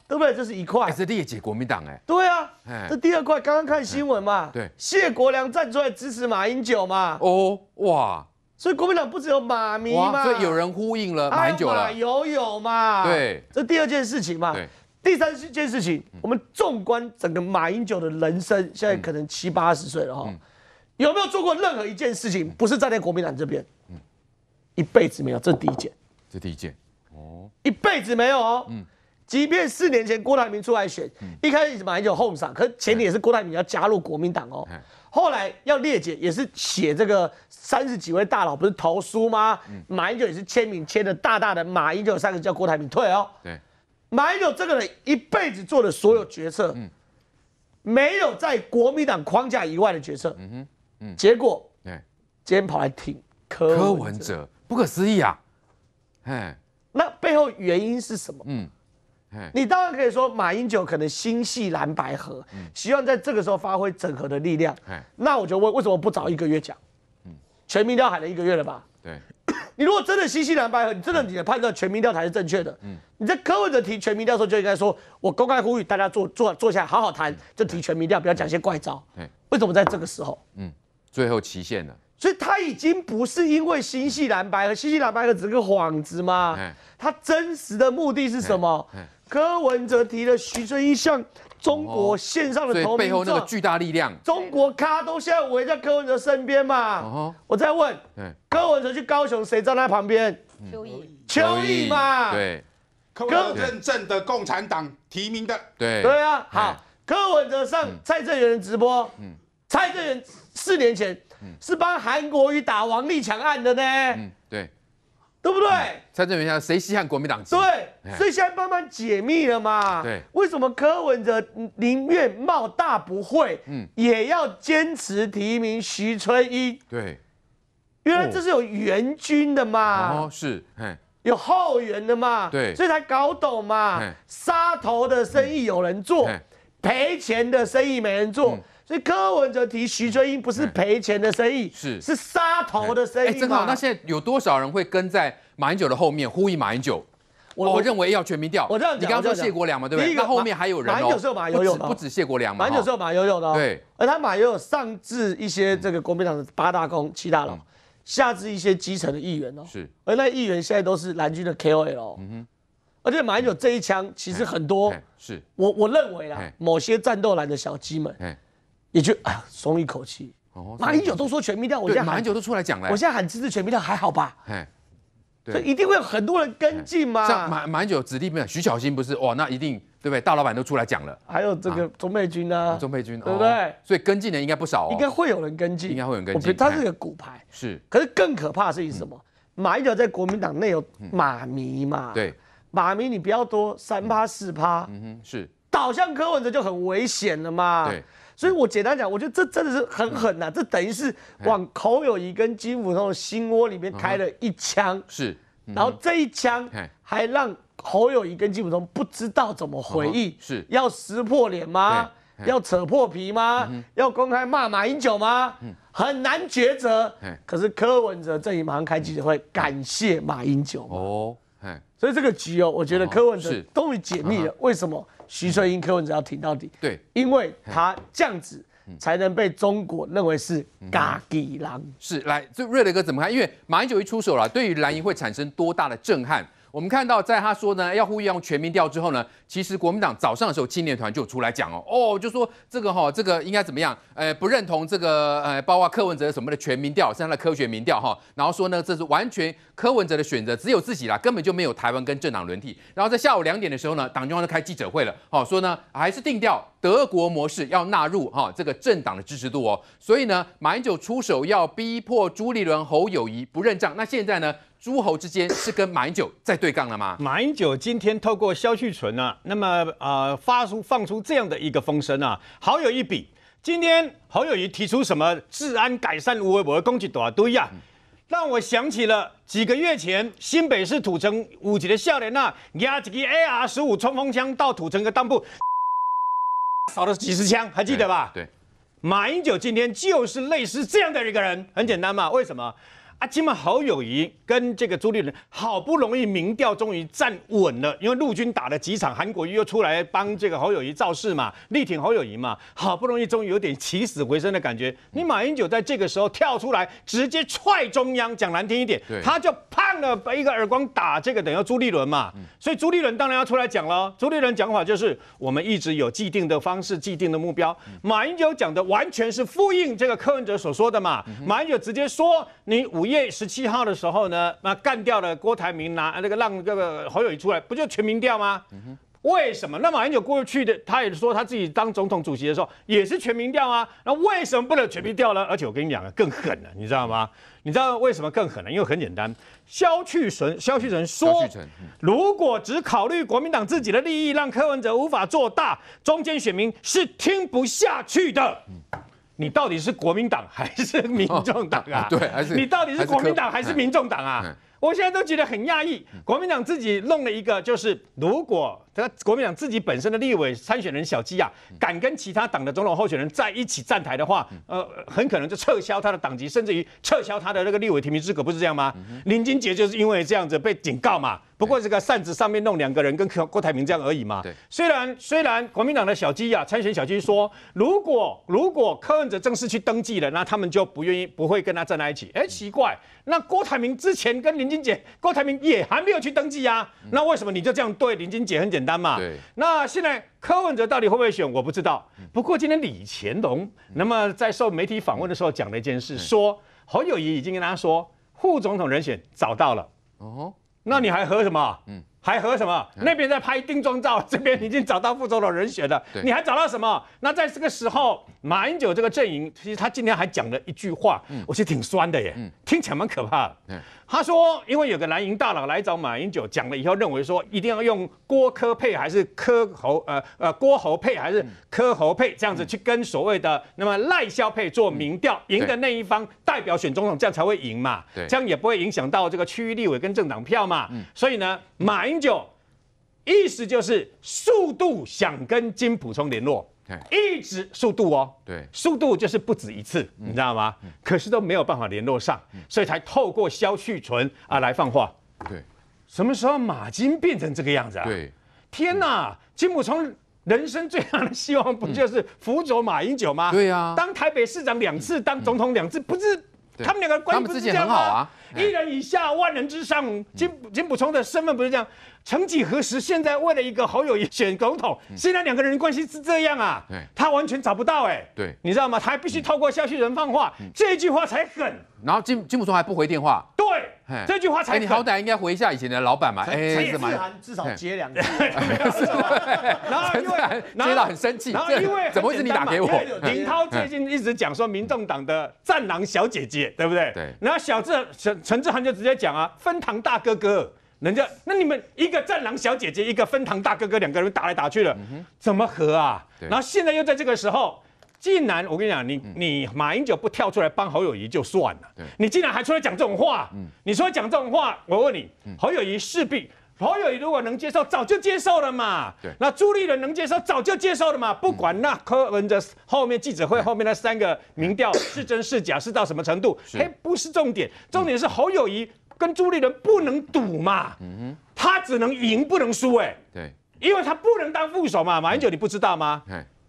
对不对？这是一块，这是裂解国民党哎，对啊，这第二块刚刚看新闻嘛，对，谢国良站出来支持马英九嘛，哦哇，所以国民党不只有马迷嘛，所以有人呼应了马英九了嘛，对，这第二件事情嘛，第三件事情，我们纵观整个马英九的人生，现在可能七八十岁了哈。有没有做过任何一件事情不是站在国民党这边？嗯，一辈子没有。这第一件，这第一件，哦，一辈子没有。嗯，即便四年前郭台铭出来选，一开始马英九哄上，可前提也是郭台铭要加入国民党哦。后来要列解，也是写这个三十几位大佬不是投书吗？马英九也是签名签的大大的，马英九三个叫郭台铭退哦。对，马英九这个人一辈子做的所有决策，嗯，没有在国民党框架以外的决策。嗯哼。结果，对，今天跑来挺柯柯文哲，不可思议啊！哎，那背后原因是什么？嗯，你当然可以说马英九可能心系蓝白河，希望在这个时候发挥整合的力量。哎，那我就问，为什么不早一个月讲？全民调海了一个月了吧？对，你如果真的心系蓝白河，你真的你的判断全民调才是正确的。嗯，你在柯文哲提全民调的时候就应该说，我公开呼吁大家坐坐坐下来好好谈，就提全民调，不要讲些怪招。哎，为什么在这个时候？嗯。最后期限了，所以他已经不是因为新系兰白和新系兰白只是个幌子吗？他真实的目的是什么？柯文哲提了徐春英向中国线上的投名状，背后那个巨大力量，中国咖都现在围在柯文哲身边嘛。我再问，柯文哲去高雄，谁在旁边？邱毅，邱毅嘛。对，各认证的共产党提名的。对对啊，好，柯文哲上蔡正元直播，嗯，蔡正元。四年前是帮韩国瑜打王立强案的呢，对对不对？参政员现在谁稀罕国民党籍？对，所以现在慢慢解密了嘛。对，为什么柯文哲宁愿冒大不讳，嗯，也要坚持提名徐春英？对，原来这是有援军的嘛？哦，是，有后援的嘛？对，所以才搞懂嘛。杀头的生意有人做，赔钱的生意没人做。所以柯文哲提徐春英不是赔钱的生意，是是杀头的生意。哎，真好。那现在有多少人会跟在马英九的后面呼吁马英九？我我认为要全民调。我这样你刚刚说谢国良嘛，对不对？他后面还有人哦。马英九是马有勇，不止谢国良嘛。马英九是马英九的。对，而他马英九上至一些这个国民党的八大公七大佬，下至一些基层的议员哦。是。而那议员现在都是蓝军的 K O L。嗯哼。而且马英九这一枪，其实很多是我我认为啊，某些战斗蓝的小鸡们。也就啊松一口气。哦，马英九都说全民调，我现在马英九都出来讲了，我现在喊支持全民调还好吧？对，所以一定会有很多人跟进嘛。像马马英九子弟兵徐小新不是哇，那一定对不对？大老板都出来讲了，还有这个钟佩君啊，钟佩君对不对？所以跟进的应该不少，应该会有人跟进，应该会有人跟进。他是个股牌是，可是更可怕的是什么？马英九在国民党内有马迷嘛？对，马迷你不要多，三趴四趴，嗯哼，是倒向柯文哲就很危险了嘛？对。所以，我简单讲，我觉得这真的是很狠呐，这等于是往侯友谊跟金福通的心窝里面开了一枪。是，然后这一枪还让侯友谊跟金福通不知道怎么回应。是，要撕破脸吗？要扯破皮吗？要公开骂马英九吗？很难抉择。可是柯文哲这一马上开记者会，感谢马英九。哦。所以这个局哦，我觉得柯文哲终于解密了。为什么徐翠英、柯文哲要挺到底？对，因为他这样子才能被中国认为是咖喱狼。是，来，这瑞雷哥怎么看？因为马英九一出手了，对于蓝营会产生多大的震撼？我们看到，在他说呢要呼吁用全民调之后呢，其实国民党早上的时候青年团就出来讲哦哦，就说这个哈，这个应该怎么样？呃，不认同这个呃，包括柯文哲什么的全民调，是他的科学民调哈。然后说呢，这是完全柯文哲的选择，只有自己啦，根本就没有台湾跟政党轮替。然后在下午两点的时候呢，党中央就开记者会了，好说呢还是定调。德国模式要纳入哈这个政党的支持度哦，所以呢，马英九出手要逼迫朱立伦、侯友谊不认账。那现在呢，诸侯之间是跟马英九在对杠了吗？马英九今天透过萧旭存啊，那么呃发出放出这样的一个风声啊，好有一笔。今天侯友谊提出什么治安改善我我的攻击多啊堆呀，让我想起了几个月前新北市土城五级的笑脸呐，压几个 AR 十五冲锋枪到土城的当铺。扫了几十枪，还记得吧？对，马英九今天就是类似这样的一个人，很简单嘛？为什么？啊，起码侯友谊跟这个朱立伦好不容易民调终于站稳了，因为陆军打了几场，韩国瑜又出来帮这个侯友谊造势嘛，力挺侯友谊嘛，好不容易终于有点起死回生的感觉。你马英九在这个时候跳出来，直接踹中央，讲难听一点，他就胖了一个耳光打这个等于朱立伦嘛。所以朱立伦当然要出来讲了。朱立伦讲法就是我们一直有既定的方式、既定的目标。马英九讲的完全是复印这个柯文哲所说的嘛。马英九直接说你五。五月十七号的时候呢，那干掉了郭台铭，拿那个让这个侯友谊出来，不就全民调吗？为什么？那马英九过去的，他也说他自己当总统主席的时候也是全民调啊，那为什么不能全民调呢？而且我跟你讲啊，更狠了，你知道吗？你知道为什么更狠了？因为很简单，萧去尘，萧去尘说，如果只考虑国民党自己的利益，让柯文哲无法做大，中间选民是听不下去的。你到底是国民党还是民众党啊？对，还是你到底是国民党还是民众党啊？我现在都觉得很讶异，国民党自己弄了一个，就是如果他国民党自己本身的立委参选人小基啊，敢跟其他党的总统候选人在一起站台的话，呃，很可能就撤销他的党籍，甚至于撤销他的那个立委提名资格，不是这样吗？林金杰就是因为这样子被警告嘛。不过这个扇子上面弄两个人跟郭台铭这样而已嘛。虽然虽然国民党的小基啊，参选小基说，如果如果柯文哲正式去登记了，那他们就不愿意，不会跟他站在一起。哎，奇怪。那郭台铭之前跟林金姐，郭台铭也还没有去登记啊。那为什么你就这样对林金姐？很简单嘛。对。那现在柯文哲到底会不会选，我不知道。不过今天李乾隆，那么在受媒体访问的时候讲了一件事，说侯友谊已经跟他说，副总统人选找到了。哦。那你还喝什么？嗯。还和什么？那边在拍定妆照，这边已经找到副总的人选了。你还找到什么？那在这个时候，马英九这个阵营，其实他今天还讲了一句话，我觉得挺酸的耶，听起来蛮可怕的。他说，因为有个蓝营大佬来找马英九，讲了以后，认为说一定要用郭科配还是柯侯，呃呃，郭侯配还是柯侯配，这样子去跟所谓的那么赖萧配做民调，赢的那一方代表选总统，这样才会赢嘛，这样也不会影响到这个区域立委跟政党票嘛。所以呢，马英九意思就是速度想跟金普聪联络。一直速度哦，对，速度就是不止一次，你知道吗？可是都没有办法联络上，所以才透过肖旭存啊来放话。对，什么时候马金变成这个样子啊？对，天哪！金溥聪人生最大的希望不就是辅佐马英九吗？对呀，当台北市长两次，当总统两次，不是？他们两个关系不是这样吗？一人以下，万人之上。金金普充的身份不是这样。曾几何时，现在为了一个好友选总统，现在两个人的关系是这样啊？他完全找不到哎。对，你知道吗？他还必须透过消息人放话，这一句话才狠。然后金金普充还不回电话。对。这句话才你好歹应该回一下以前的老板嘛，陈志涵至少接两句，然后因为接到很生气，然后因为怎么会你打给我？林涛最近一直讲说民众党的战狼小姐姐，对不对？对。然后小志陈陈志涵就直接讲啊，分堂大哥哥，人家那你们一个战狼小姐姐，一个分堂大哥哥，两个人打来打去了，怎么和啊？然后现在又在这个时候。竟然我跟你讲，你你马英九不跳出来帮侯友谊就算了，你竟然还出来讲这种话，你说讲这种话，我问你，侯友谊势必侯友谊如果能接受，早就接受了嘛。对，那朱立伦能接受，早就接受了嘛。不管那柯文哲后面记者会后面那三个民调是真是假，是到什么程度，嘿，不是重点，重点是侯友谊跟朱立伦不能赌嘛，嗯哼，他只能赢不能输哎，对，因为他不能当副手嘛，马英九你不知道吗？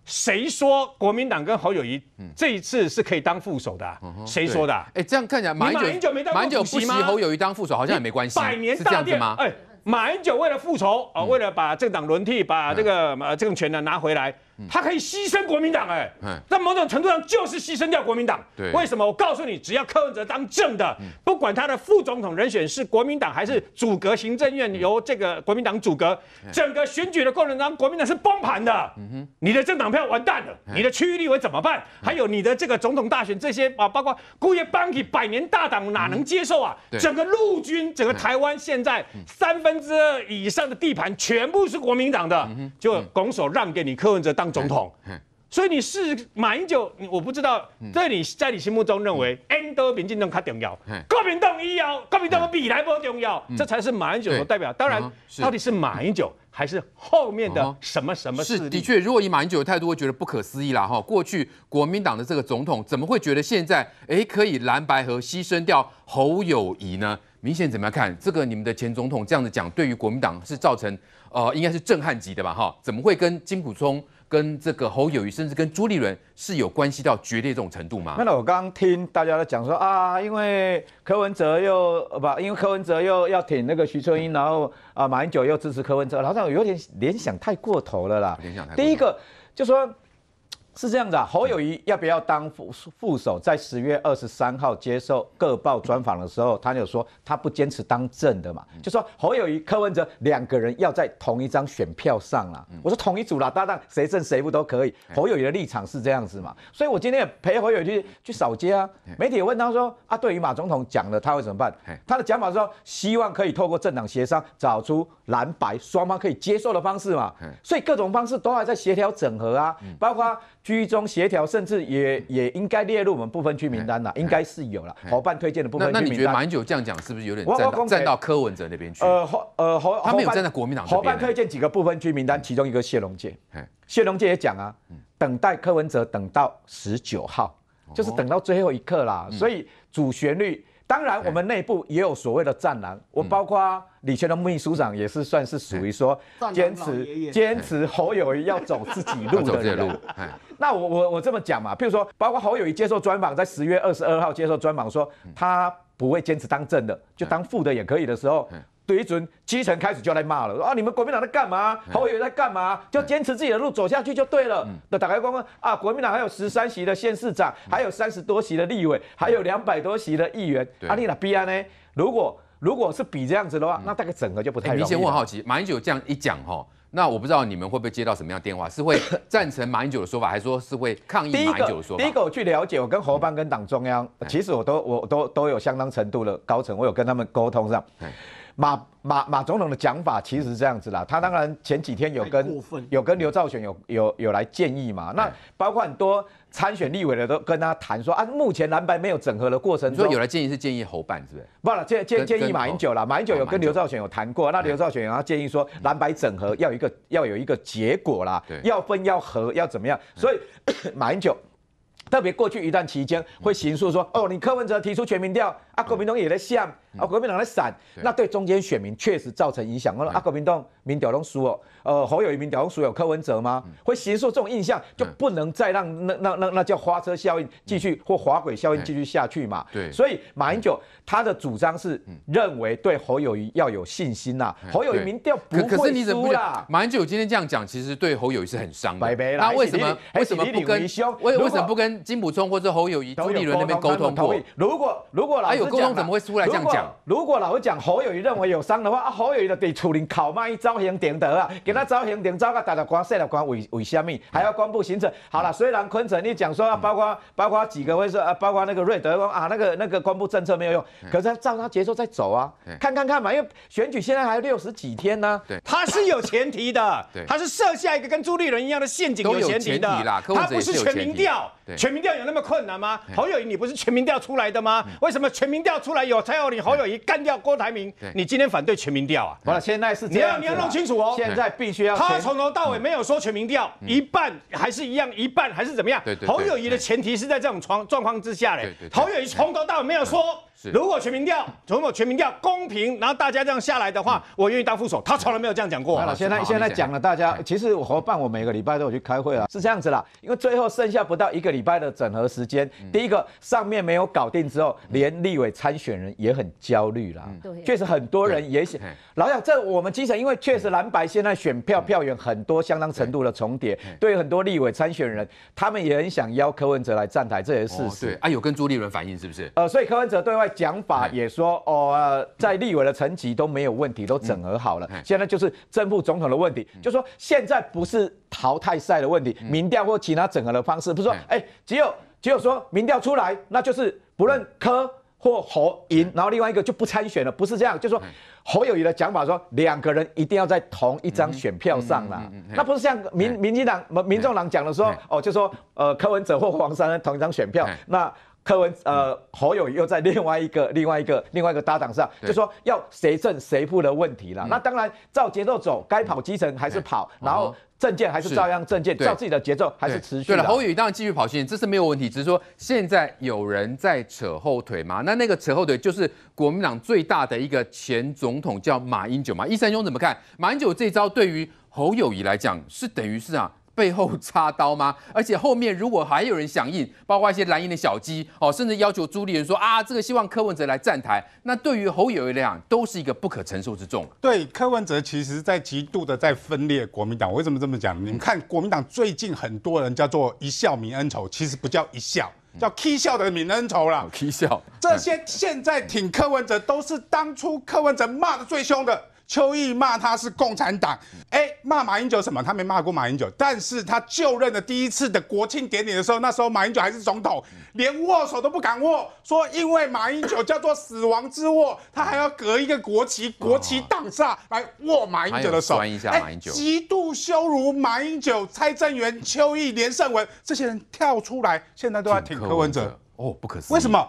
谁说国民党跟侯友谊这一次是可以当副手的？谁说的？哎，这样看起来马英九马英九不提侯友谊当副手，好像也没关系。百年大变吗？哎，马英九为了复仇啊，为了把政党轮替，把这个呃政权呢拿回来。他可以牺牲国民党哎，在某种程度上就是牺牲掉国民党。为什么？我告诉你，只要柯文哲当政的，不管他的副总统人选是国民党还是阻隔行政院由这个国民党阻隔，整个选举的过程当中，国民党是崩盘的。你的政党票完蛋了，你的区域立委怎么办？还有你的这个总统大选这些啊，包括姑爷邦给百年大党哪能接受啊？整个陆军、整个台湾现在三分之二以上的地盘全部是国民党的，就拱手让给你柯文哲当。总统，所以你是马英九，我不知道在你，在你心目中认为 N 多民进党卡重要，国民党一要，国民党比来不重要，这才是马英九所代表。当然，到底是马英九还是后面的什么什么势力？是的确，如果以马英九的态度，会觉得不可思议啦！哈，过去国民党的这个总统，怎么会觉得现在哎可以蓝白和牺牲掉侯友谊呢？明显怎么样看，这个你们的前总统这样子讲，对于国民党是造成呃，应该是震撼级的吧？哈，怎么会跟金普聪？跟这个侯友谊，甚至跟朱立伦，是有关系到绝对这种程度吗？那我刚刚听大家都讲说啊，因为柯文哲又不，因为柯文哲又要挺那个徐春英，然后啊马英九又支持柯文哲，好像有点联想太过头了啦。第一个就说。是这样子啊，侯友谊要不要当副副手？在十月二十三号接受各报专访的时候，他就说他不坚持当正的嘛，就说侯友谊、柯文哲两个人要在同一张选票上了。我说同一组啦，搭档谁正谁不都可以。侯友谊的立场是这样子嘛，所以我今天也陪侯友谊去去扫街啊。媒体也问他说啊，对于马总统讲了他会怎么办？他的讲法说希望可以透过政党协商找出蓝白双方可以接受的方式嘛。所以各种方式都还在协调整合啊，包括。居中协调，甚至也也应该列入我们部分区名单了，应该是有了。伙伴推荐的部分，那你觉得英久这样讲，是不是有点站到柯文哲那边去？呃，国民党。伙伴推荐几个部分区名单，其中一个谢龙介，谢龙介也讲啊，等待柯文哲，等到十九号，就是等到最后一刻啦。所以主旋律。当然，我们内部也有所谓的“战狼”，我包括李泉的秘书长也是算是属于说坚持坚持侯友谊要走自己路的人。那我我我这么讲嘛，譬如说，包括侯友谊接受专访，在十月二十二号接受专访说他不会坚持当正的，就当副的也可以的时候。对准基层开始就来骂了啊！你们国民党在干嘛？侯友在干嘛？就坚持自己的路走下去就对了。那打开光光啊，国民党还有十三席的县市长，还有三十多席的立委，还有两百多席的议员。丽娜，拿比呢？如果如果是比这样子的话，那大概整个就不太明显。我好奇，马英九这样一讲哈，那我不知道你们会不会接到什么样的电话？是会 赞成马英九的说法，还是说是会抗议马英九的说法？第一个，第一个我去了解，我跟侯办、跟党中央，其实我都我都都有相当程度的高层，我有跟他们沟通上。马马马总统的讲法其实这样子啦，他当然前几天有跟有跟刘兆玄有有有来建议嘛，那包括很多参选立委的都跟他谈说啊，目前蓝白没有整合的过程，所以有人建议是建议侯办是不是？不了，建建建议马英九了，马英九有跟刘兆玄有谈过，那刘兆玄然后建议说蓝白整合要一个要有一个结果啦，要分要合要怎么样？所以 马英九特别过去一段期间会行诉说，哦，你柯文哲提出全民调。阿国民党也在笑，阿国民党在闪，那对中间选民确实造成影响。阿国民党民调拢输哦，呃侯友谊民调拢输有柯文哲吗？会形成这种印象，就不能再让那那那那叫花车效应继续或滑轨效应继续下去嘛？对，所以马英九他的主张是认为对侯友谊要有信心呐，侯友谊民调不会输啦。马英九今天这样讲，其实对侯友谊是很伤。白没了。为什么为什么不跟为为什么不跟金普聪或者侯友谊、朱立伦那边沟通过？如果如果来有。沟通怎么会出来这样讲？如果老是讲侯友谊认为有伤的话，啊，侯友谊的对楚林考卖一招降点得啊，给他招降点，招个大头光、小头光、为为下面，还要公布行程。好了，虽然昆城你讲说，包括包括几个会说啊，包括那个瑞德光啊，那个那个公布政策没有用，可是照他节奏在走啊，看看看嘛，因为选举现在还有六十几天呢。对，他是有前提的，对，他是设下一个跟朱立伦一样的陷阱，有前提的，他不是全民调。全民调有那么困难吗？侯友谊，你不是全民调出来的吗？为什么全民调出来有蔡侯友宜干掉郭台铭？你今天反对全民调啊？了，现在是你要你要弄清楚哦。现在必须要他从头到尾没有说全民调一半还是一样一半还是怎么样？侯友谊的前提是在这种状状况之下嘞。侯友谊从头到尾没有说。如果全民调，如果全民调公平，然后大家这样下来的话，我愿意当副手。他从来没有这样讲过。那现在现在讲了，大家其实我伙伴，我每个礼拜都有去开会了，是这样子啦。因为最后剩下不到一个礼拜的整合时间，第一个上面没有搞定之后，连立委参选人也很焦虑了。确实很多人也想，老蒋，这我们基层，因为确实蓝白现在选票票源很多，相当程度的重叠，对很多立委参选人，他们也很想邀柯文哲来站台，这也是事。对，啊，有跟朱立伦反映是不是？呃，所以柯文哲对外。讲法也说哦，在立委的层级都没有问题，都整合好了。现在就是正副总统的问题，就说现在不是淘汰赛的问题，民调或其他整合的方式，不是说哎，只有只有说民调出来，那就是不论柯或侯赢，然后另外一个就不参选了，不是这样。就说侯友谊的讲法说，两个人一定要在同一张选票上啦，那不是像民民进党、民众党讲的说哦，就说呃，柯文哲或黄珊同一张选票那。柯文呃侯友宜又在另外一个 另外一个另外一个搭档上，就说要谁胜谁负的问题了。那当然照节奏走，该跑基层还是跑，然后政件还是照样政件，照自己的节奏还是持续。对了，侯友宜当然继续跑新，这是没有问题。只是说现在有人在扯后腿嘛？那那个扯后腿就是国民党最大的一个前总统叫马英九嘛？易生兄怎么看马英九这招对于侯友宜来讲是等于是啊？背后插刀吗？而且后面如果还有人响应，包括一些蓝营的小鸡哦，甚至要求朱立伦说啊，这个希望柯文哲来站台，那对于侯友宜来讲都是一个不可承受之重。对，柯文哲其实在极度的在分裂国民党。为什么这么讲？你们看国民党最近很多人叫做一笑泯恩仇，其实不叫一笑，叫 K 笑的泯恩仇了。k 笑，这些现在挺柯文哲都是当初柯文哲骂的最凶的。邱毅骂他是共产党，哎，骂马英九什么？他没骂过马英九，但是他就任的第一次的国庆典礼的时候，那时候马英九还是总统，连握手都不敢握，说因为马英九叫做死亡之握，他还要隔一个国旗，国旗挡煞来握马英九的手，九，极度羞辱马英九。蔡正元、邱毅、连胜文这些人跳出来，现在都要挺柯文哲，哦，不可思议，为什么？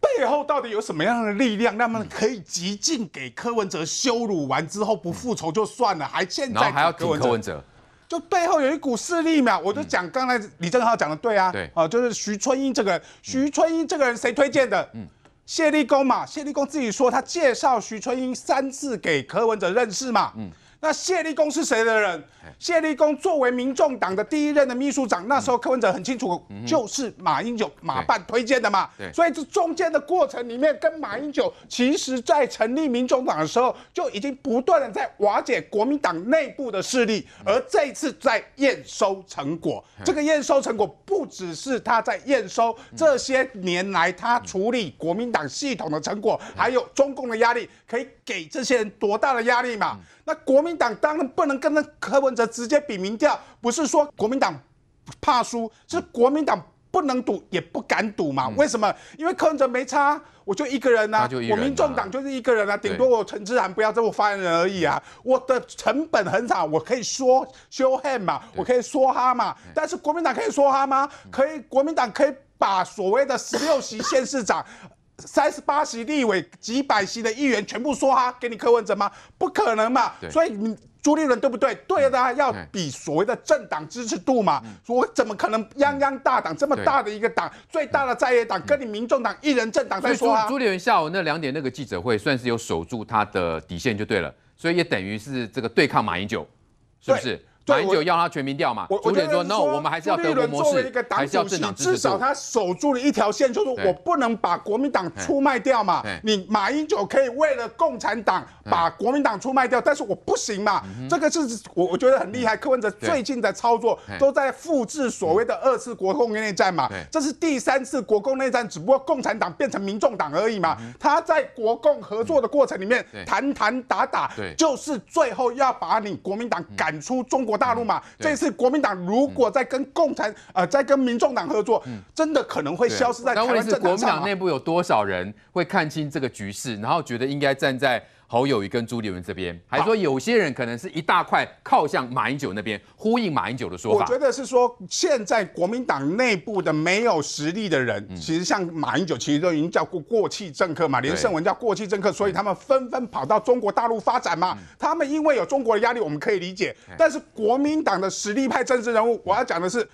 背后到底有什么样的力量？那么可以极尽给柯文哲羞辱完之后不复仇就算了，还现在还要柯文哲，就背后有一股势力嘛？我就讲刚才李正浩讲的对啊，对啊，就是徐春英这个徐春英这个人谁推荐的？嗯，谢立功嘛，谢立功自己说他介绍徐春英三次给柯文哲认识嘛，嗯。那谢立功是谁的人？谢立功作为民众党的第一任的秘书长，那时候柯文哲很清楚，就是马英九马办推荐的嘛。对，所以这中间的过程里面，跟马英九其实在成立民众党的时候，就已经不断的在瓦解国民党内部的势力，而这一次在验收成果，这个验收成果不只是他在验收这些年来他处理国民党系统的成果，还有中共的压力，可以给这些人多大的压力嘛？那国民。民党当然不能跟那柯文哲直接比民调，不是说国民党怕输，是国民党不能赌也不敢赌嘛？为什么？因为柯文哲没差，我就一个人呐，我民众党就是一个人啊，顶多我陈志涵不要这么言人而已啊，我的成本很少，我可以说修恨嘛，我可以说哈嘛，但是国民党可以说哈吗？可以，国民党可以把所谓的十六席县市长。三十八席立委，几百席的议员，全部说哈给你柯文哲吗？不可能嘛！所以朱立伦对不对？对的，要比所谓的政党支持度嘛。我怎么可能泱泱大党这么大的一个党，最大的在野党，跟你民众党一人政党在说啊？朱立伦下午那两点那个记者会，算是有守住他的底线就对了，所以也等于是这个对抗马英九，是不是？马英九要他全民调嘛？我我得说，o 我们还是要得轮模式，还是要政党至少他守住了一条线，就是我不能把国民党出卖掉嘛。你马英九可以为了共产党把国民党出卖掉，但是我不行嘛。这个是我我觉得很厉害。柯文哲最近的操作都在复制所谓的二次国共内战嘛？这是第三次国共内战，只不过共产党变成民众党而已嘛。他在国共合作的过程里面谈谈打打，就是最后要把你国民党赶出中国。国大陆嘛，这次国民党如果在跟共产呃在跟民众党合作，真的可能会消失在台湾政坛上。国民党内部有多少人会看清这个局势，然后觉得应该站在？侯友谊跟朱立伦这边还说，有些人可能是一大块靠向马英九那边，呼应马英九的说法。我觉得是说，现在国民党内部的没有实力的人，其实像马英九，其实都已经叫过过气政客，嘛，连胜文叫过气政客，所以他们纷纷跑到中国大陆发展嘛。他们因为有中国的压力，我们可以理解。但是国民党的实力派政治人物，我要讲的是，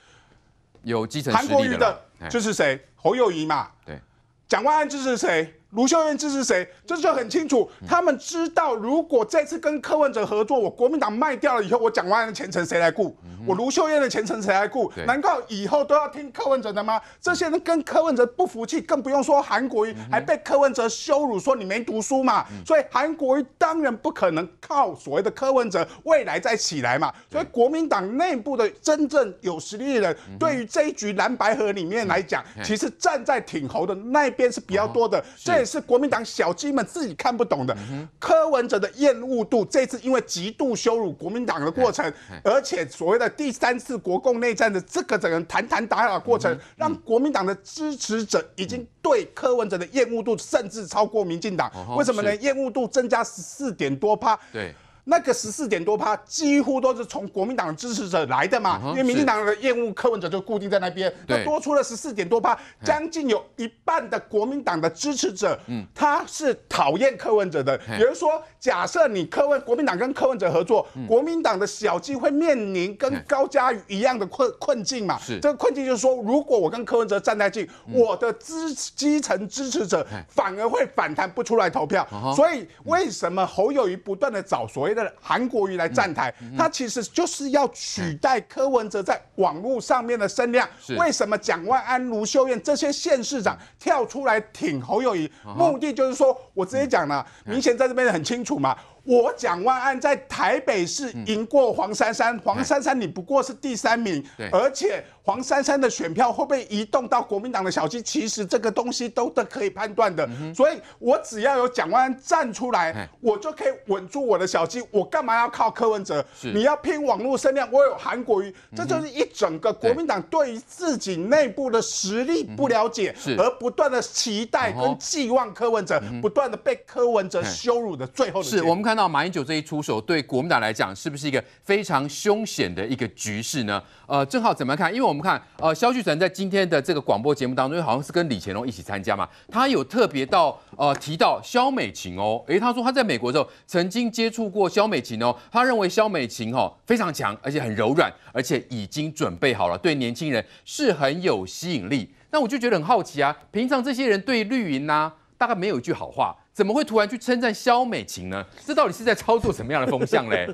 有基层，韩国瑜的，就是谁？侯友谊嘛，对。蒋万安就是谁？卢秀燕支持谁？这就很清楚。他们知道，如果这次跟柯文哲合作，我国民党卖掉了以后，我蒋万安的前程谁来顾？我卢秀燕的前程谁来顾？难道以后都要听柯文哲的吗？这些人跟柯文哲不服气，更不用说韩国瑜，还被柯文哲羞辱说你没读书嘛。所以韩国瑜当然不可能靠所谓的柯文哲未来再起来嘛。所以国民党内部的真正有实力的人，对于这一局蓝白河里面来讲，其实站在挺侯的那边是比较多的。这。是国民党小鸡们自己看不懂的。柯文哲的厌恶度，这次因为极度羞辱国民党的过程，而且所谓的第三次国共内战的这个整个谈谈打打过程，让国民党的支持者已经对柯文哲的厌恶度甚至超过民进党。为什么呢？厌恶度增加十四点多趴。对。那个十四点多趴，几乎都是从国民党支持者来的嘛，因为民进党的厌恶柯文哲就固定在那边，那多出了十四点多趴，将近有一半的国民党的支持者，他是讨厌柯文哲的。有人说，假设你柯文国民党跟柯文哲合作，国民党的小计会面临跟高嘉瑜一样的困困境嘛？这个困境就是说，如果我跟柯文哲站一近，我的支基层支持者反而会反弹不出来投票。所以为什么侯友谊不断的找所谓？韩国瑜来站台，他其实就是要取代柯文哲在网络上面的声量。为什么蒋万安、卢秀燕这些县市长跳出来挺侯友宜？目的就是说，我直接讲了，明显在这边很清楚嘛。我蒋万安在台北市赢过黄珊珊，黄珊珊你不过是第三名，而且。黄珊珊的选票会会移动到国民党的小鸡，其实这个东西都都可以判断的。所以我只要有蒋万安站出来，我就可以稳住我的小鸡。我干嘛要靠柯文哲？你要拼网络声量，我有韩国瑜，这就是一整个国民党对于自己内部的实力不了解，而不断的期待跟寄望柯文哲，不断的被柯文哲羞辱的最后。是我们看到马英九这一出手，对国民党来讲，是不是一个非常凶险的一个局势呢？呃，正浩怎么看？因为我们看，呃，萧旭晨在今天的这个广播节目当中，好像是跟李乾隆一起参加嘛，他有特别到呃提到萧美琴哦，诶，他说他在美国的时候曾经接触过萧美琴哦，他认为萧美琴哦非常强，而且很柔软，而且已经准备好了，对年轻人是很有吸引力。那我就觉得很好奇啊，平常这些人对绿云呐，大概没有一句好话。怎么会突然去称赞肖美琴呢？这到底是在操作什么样的风向嘞？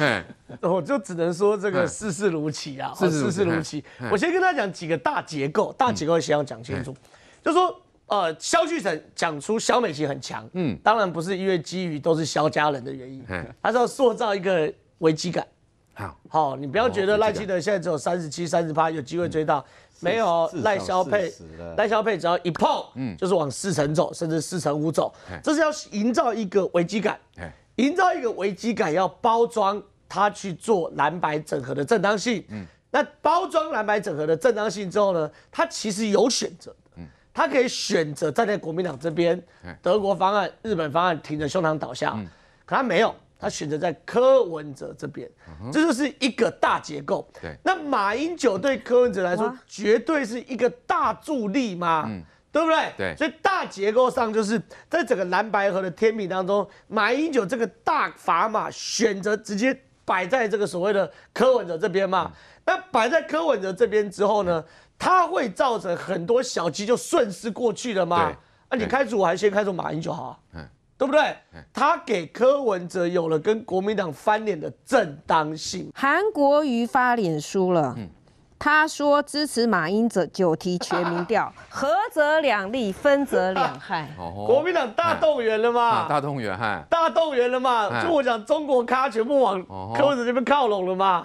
我就只能说这个世事如棋啊，世事如棋。我先跟他讲几个大结构，大结构先要讲清楚。就说呃，萧旭晨讲出萧美琴很强，嗯，当然不是因为基于都是萧家人的原因，他是要塑造一个危机感。好，好，你不要觉得赖清德现在只有三十七、三十八，有机会追到。没有赖萧佩，赖萧佩只要一碰，就是往四成走，甚至四成五走。这是要营造一个危机感，营造一个危机感，要包装他去做蓝白整合的正当性。嗯，那包装蓝白整合的正当性之后呢，他其实有选择他可以选择站在国民党这边，德国方案、日本方案，挺着胸膛倒下。可他没有。他选择在柯文哲这边，这就是一个大结构。对，那马英九对柯文哲来说，绝对是一个大助力嘛，对不对？对，所以大结构上，就是在整个蓝白河的天平当中，马英九这个大砝码选择直接摆在这个所谓的柯文哲这边嘛。那摆在柯文哲这边之后呢，他会造成很多小鸡就顺势过去了嘛。那、啊，你开除我还是先开除马英九好。嗯。对不对？他给柯文哲有了跟国民党翻脸的正当性。韩国瑜发脸书了，他说支持马英哲九提全民调，合则两利，分则两害。国民党大动员了嘛？大动员，嗨，大动员了嘛？就我讲，中国咖全部往柯文哲这边靠拢了嘛？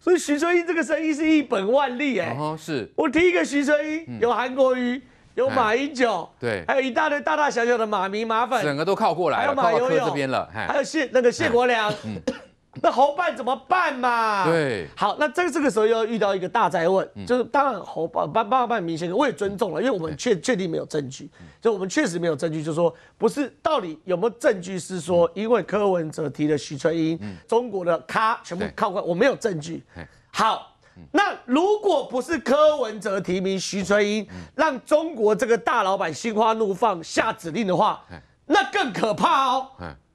所以徐春英这个生意是一本万利，哎，是，我第一个徐春英有韩国瑜。有马英九，对，还有一大堆大大小小的马迷马粉，整个都靠过来，靠到柯这边了。还有谢那个谢国良，那侯办怎么办嘛？对，好，那在这个时候又要遇到一个大灾问，就是当然侯办办办办明显我也尊重了，因为我们确确定没有证据，就我们确实没有证据，就是说不是到底有没有证据是说因为柯文哲提的徐翠英，中国的咖全部靠过来，我没有证据。好。那如果不是柯文哲提名徐春英，让中国这个大老板心花怒放下指令的话，那更可怕哦。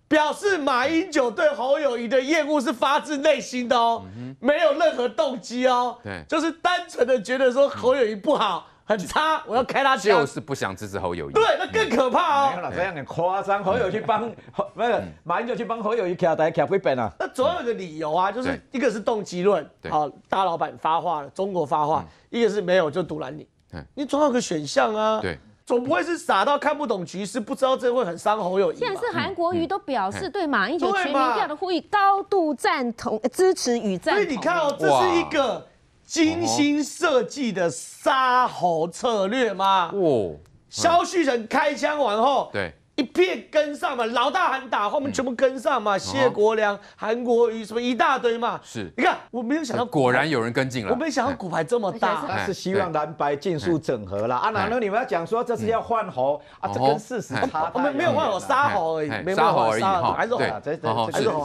表示马英九对侯友谊的厌恶是发自内心的哦，没有任何动机哦，就是单纯的觉得说侯友谊不好。很差，我要开他。就是不想支持侯友谊。对，那更可怕哦。没有啦，这样很夸张。侯友去帮没有，马英九去帮侯友谊卡台卡飞本啊。那总有个理由啊，就是一个是动机论，好大老板发话了，中国发话，一个是没有就独揽你，你总有个选项啊。对，总不会是傻到看不懂局势，不知道这会很伤侯友谊。现在是韩国瑜都表示对马英九全民调的呼吁，高度赞同支持与赞同。所以你看哦，这是一个。精心设计的杀猴策略吗？哦，萧旭晨开枪完后，对，一片跟上嘛，老大喊打，后面全部跟上嘛，谢国良、韩国瑜什么一大堆嘛。是，你看我没有想到，果然有人跟进啦。我没想到骨牌这么大，但是希望蓝白尽速整合啦。啊，难道你们要讲说这是要换猴啊？这跟事实差，没没有换猴，杀猴而已，没杀猴而已。哈。还是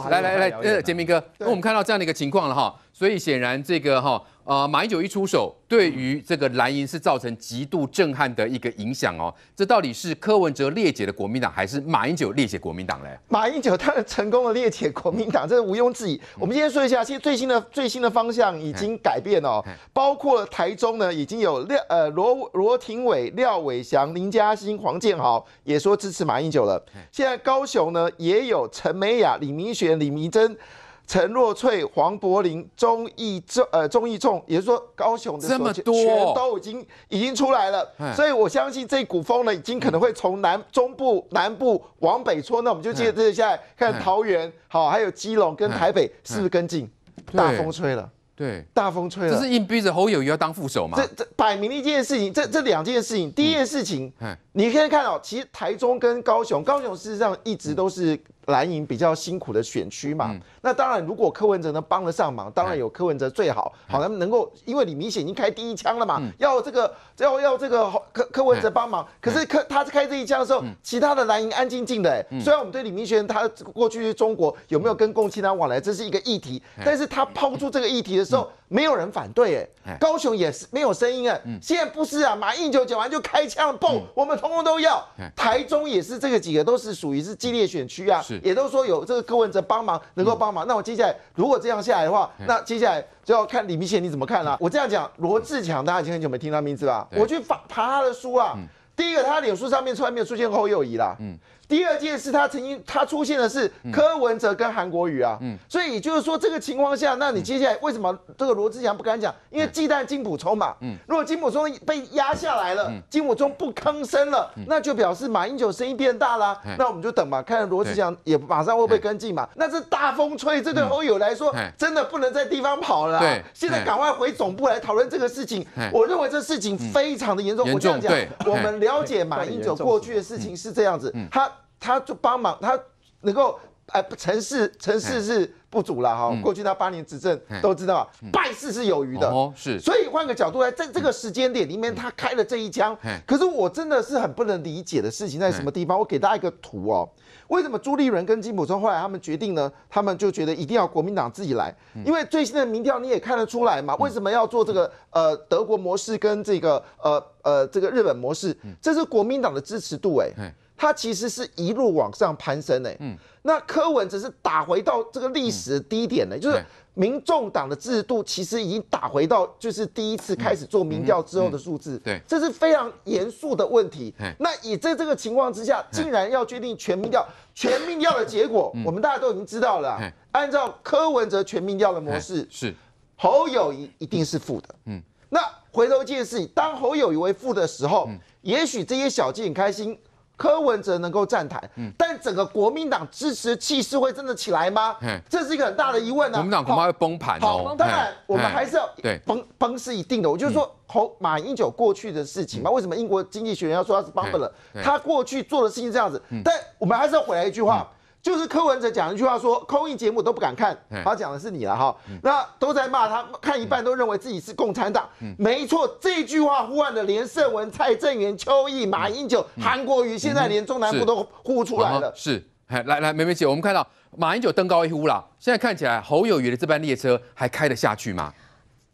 来来来，呃，杰明哥，那我们看到这样的一个情况了哈，所以显然这个哈。呃，马英九一出手，对于这个蓝营是造成极度震撼的一个影响哦。这到底是柯文哲裂解的国民党，还是马英九裂解国民党嘞？马英九当然成功的裂解国民党，这是毋庸置疑。我们今天说一下，其实最新的最新的方向已经改变了，包括台中呢已经有廖呃罗罗廷伟、廖伟祥、林嘉欣、黄建豪也说支持马英九了。现在高雄呢也有陈美雅、李明璇、李明珍。陈若翠、黄柏林、钟义重，呃，钟义仲，也就是说，高雄的这么多，全都已经已经出来了，所以我相信这股风呢，已经可能会从南中部南部往北吹，那我们就接着下来看桃园，好，还有基隆跟台北是不是跟进？大风吹了，对，大风吹了，这是硬逼着侯友谊要当副手吗？这这摆明一件事情，这这两件事情，第一件事情，你可以看哦，其实台中跟高雄，高雄事实上一直都是。蓝营比较辛苦的选区嘛，那当然，如果柯文哲能帮得上忙，当然有柯文哲最好，好，他们能够，因为你明显已经开第一枪了嘛，要这个，要要这个柯柯文哲帮忙，可是柯他开这一枪的时候，其他的蓝营安静静的，虽然我们对李明轩他过去中国有没有跟共青团往来，这是一个议题，但是他抛出这个议题的时候。没有人反对，哎，高雄也是没有声音啊。现在不是啊，马英九讲完就开枪，嘣，我们通通都要。台中也是这个几个都是属于是激烈选区啊，也都说有这个柯文哲帮忙能够帮忙。那我接下来如果这样下来的话，那接下来就要看李明宪你怎么看了。我这样讲，罗志强大家已经很久没听他名字了，我去翻爬他的书啊，第一个他脸书上面从来没有出现侯友谊啦，嗯。第二件事，他曾经他出现的是柯文哲跟韩国瑜啊，嗯，所以也就是说这个情况下，那你接下来为什么这个罗志祥不敢讲？因为忌惮金普聪嘛，嗯，如果金普聪被压下来了，金普聪不吭声了，那就表示马英九声音变大了，那我们就等嘛，看罗志祥也马上会不会跟进嘛。那这大风吹，这对欧友来说真的不能在地方跑了，对，现在赶快回总部来讨论这个事情。我认为这事情非常的严重，这样讲，我们了解马英九过去的事情是这样子，他。他就帮忙，他能够哎，成事成事是不足了哈。过去他八年执政都知道败事是有余的，是。所以换个角度来，在这个时间点里面，他开了这一枪。可是我真的是很不能理解的事情在什么地方。我给大家一个图哦，为什么朱立伦跟金普聪后来他们决定呢？他们就觉得一定要国民党自己来，因为最新的民调你也看得出来嘛。为什么要做这个呃德国模式跟这个呃呃这个日本模式？这是国民党的支持度哎。他其实是一路往上攀升呢。嗯，那柯文哲是打回到这个历史的低点呢，就是民众党的制度其实已经打回到就是第一次开始做民调之后的数字。对，这是非常严肃的问题。那也在这个情况之下，竟然要决定全民调，全民调的结果，我们大家都已经知道了。按照柯文哲全民调的模式，是侯友谊一定是负的。嗯，那回头一件事当侯友谊为负的时候，也许这些小鸡很开心。柯文哲能够站台，但整个国民党支持气势会真的起来吗？这是一个很大的疑问啊！国民党恐怕会崩盘哦。好，当然我们还是要崩崩是一定的。我就是说，侯马英九过去的事情嘛，为什么英国经济学人要说他是崩不了？他过去做的事情这样子，但我们还是要回一句话。就是柯文哲讲一句话说，空议节目都不敢看。他讲的是你了哈，那都在骂他，看一半都认为自己是共产党。没错，这句话呼喊的连胜文、蔡正元、邱毅、马英九、韩国瑜，现在连中南部都呼出来了。是，来来，梅梅姐，我们看到马英九登高一呼了，现在看起来侯友宇的这班列车还开得下去吗？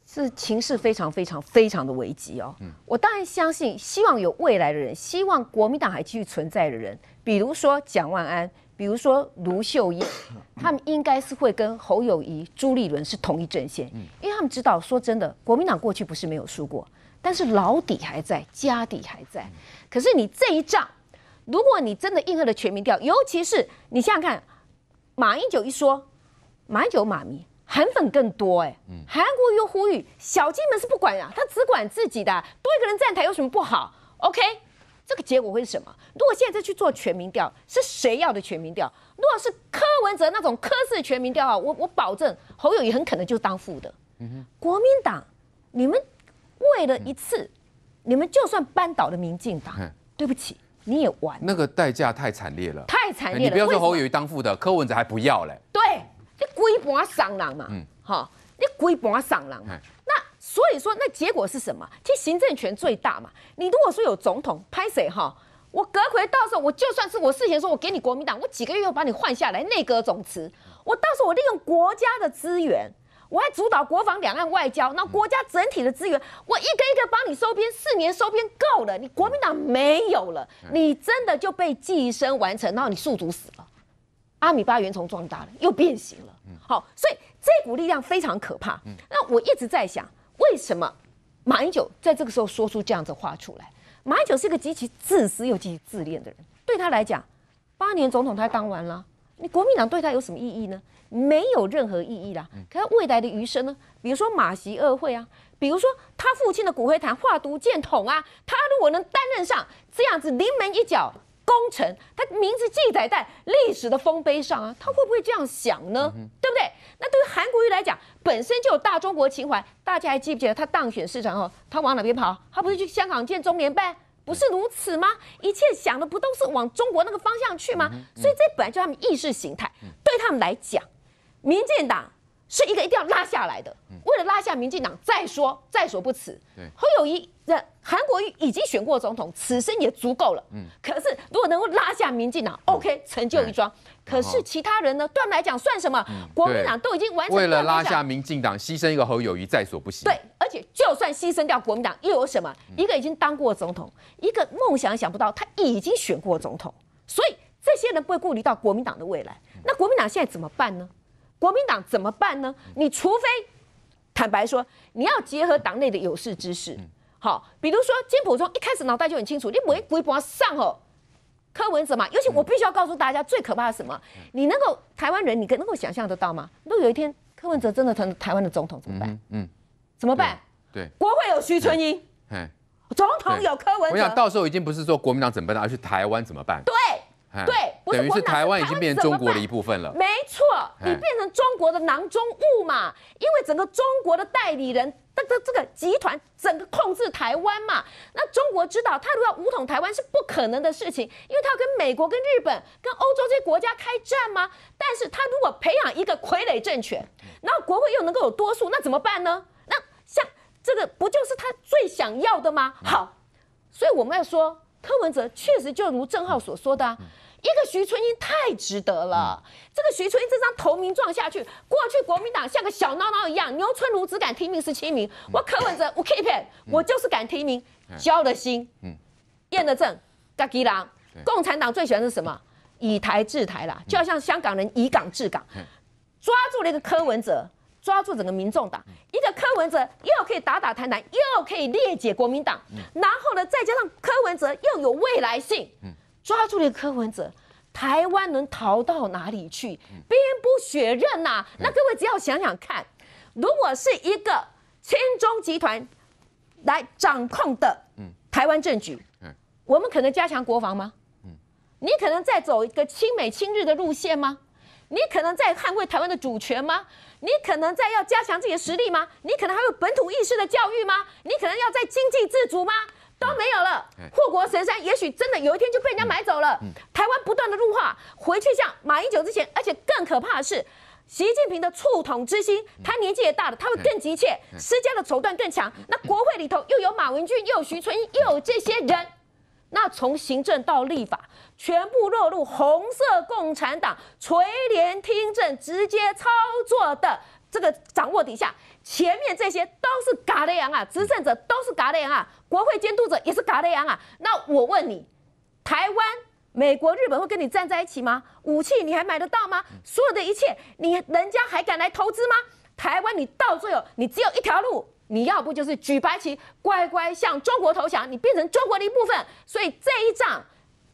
是情势非常非常非常的危机哦。我当然相信，希望有未来的人，希望国民党还继续存在的人，比如说蒋万安。比如说卢秀燕，他们应该是会跟侯友谊、朱立伦是同一阵线，因为他们知道，说真的，国民党过去不是没有输过，但是老底还在，家底还在。可是你这一仗，如果你真的应和了全民调，尤其是你想想看，马英九一说，马英九马迷韩粉更多哎，韩国又呼吁小金门是不管呀，他只管自己的，多一个人站台有什么不好？OK。这个结果会是什么？如果现在去做全民调，是谁要的全民调？如果是柯文哲那种科氏全民调啊，我我保证侯友谊很可能就当副的。嗯哼，国民党，你们为了一次，你们就算扳倒了民进党，对不起，你也完。那个代价太惨烈了，太惨烈。你不要说侯友谊当副的，柯文哲还不要嘞。对，你龟波上人嘛，嗯，哈，你龟波上人嘛，那。所以说，那结果是什么？实行政权最大嘛。你如果说有总统拍谁哈，我隔回到时候我就算是我事先说我给你国民党，我几个月又把你换下来，内阁总辞。我到时候我利用国家的资源，我还主导国防、两岸外交，那国家整体的资源，我一根一个帮你收编，四年收编够了，你国民党没有了，你真的就被寄生完成，然后你宿主死了，阿米巴原虫壮大了，又变形了。好，所以这股力量非常可怕。那我一直在想。为什么马英九在这个时候说出这样子话出来？马英九是一个极其自私又极其自恋的人，对他来讲，八年总统他当完了，你国民党对他有什么意义呢？没有任何意义啦。可是未来的余生呢？比如说马习二会啊，比如说他父亲的骨灰坛化毒箭筒啊，他如果能担任上这样子临门一脚。功臣，他名字记载在历史的丰碑上啊，他会不会这样想呢？对不对？那对于韩国瑜来讲，本身就有大中国情怀，大家还记不记得他当选市长后，他往哪边跑？他不是去香港见中联办？不是如此吗？一切想的不都是往中国那个方向去吗？所以这本来就他们意识形态，对他们来讲，民进党。是一个一定要拉下来的，为了拉下民进党，再说在所不辞。侯友谊，韩国瑜已经选过总统，此生也足够了。可是如果能够拉下民进党，OK，成就一桩。可是其他人呢？断来讲算什么？国民党都已经完成为了拉下民进党，牺牲一个侯友谊在所不惜。对，而且就算牺牲掉国民党又有什么？一个已经当过总统，一个梦想想不到他已经选过总统，所以这些人不会顾虑到国民党的未来。那国民党现在怎么办呢？国民党怎么办呢？你除非坦白说，你要结合党内的有识之士，好，比如说金普中一开始脑袋就很清楚，你一会不会上哦，柯文哲嘛。尤其我必须要告诉大家，最可怕的是什么？你能够台湾人，你能够想象得到吗？如果有一天柯文哲真的成台湾的总统，怎么办？嗯，怎么办？对，国会有徐春英，哎，总统有柯文哲。我想到时候已经不是说国民党怎么办，而是台湾怎么办。对。对，等于是台湾已经变成中国的一部分了。没错，你变成中国的囊中物嘛。因为整个中国的代理人，这这这个集团，整个控制台湾嘛。那中国知道，他如果要武统台湾是不可能的事情，因为他要跟美国、跟日本、跟欧洲这些国家开战吗？但是他如果培养一个傀儡政权，然后国会又能够有多数，那怎么办呢？那像这个，不就是他最想要的吗？好，所以我们要说。柯文哲确实就如郑浩所说的，一个徐春英太值得了。这个徐春英这张投名状下去，过去国民党像个小孬孬一样，牛春如只敢提名十七名，我柯文哲，我 K it，我就是敢提名，交了心，验了证，打鸡狼。共产党最喜欢是什么？以台治台啦，就要像香港人以港治港，抓住了一个柯文哲。抓住整个民众党，一个柯文哲又可以打打谈谈，又可以裂解国民党，然后呢，再加上柯文哲又有未来性，抓住了柯文哲，台湾能逃到哪里去？兵不血刃呐！那各位只要想想看，如果是一个亲中集团来掌控的台湾政局，我们可能加强国防吗？你可能再走一个亲美亲日的路线吗？你可能在捍卫台湾的主权吗？你可能在要加强自己的实力吗？你可能还有本土意识的教育吗？你可能要在经济自主吗？都没有了，护国神山也许真的有一天就被人家买走了。台湾不断的入化，回去像马英九之前，而且更可怕的是，习近平的促统之心，他年纪也大了，他会更急切，施加的手段更强。那国会里头又有马文俊，又有徐春英，又有这些人。那从行政到立法，全部落入红色共产党垂帘听政、直接操作的这个掌握底下。前面这些都是嘎喱洋啊，执政者都是嘎喱洋啊，国会监督者也是嘎喱洋啊。那我问你，台湾、美国、日本会跟你站在一起吗？武器你还买得到吗？所有的一切，你人家还敢来投资吗？台湾，你到最后，你只有一条路。你要不就是举白旗乖乖向中国投降，你变成中国的一部分。所以这一仗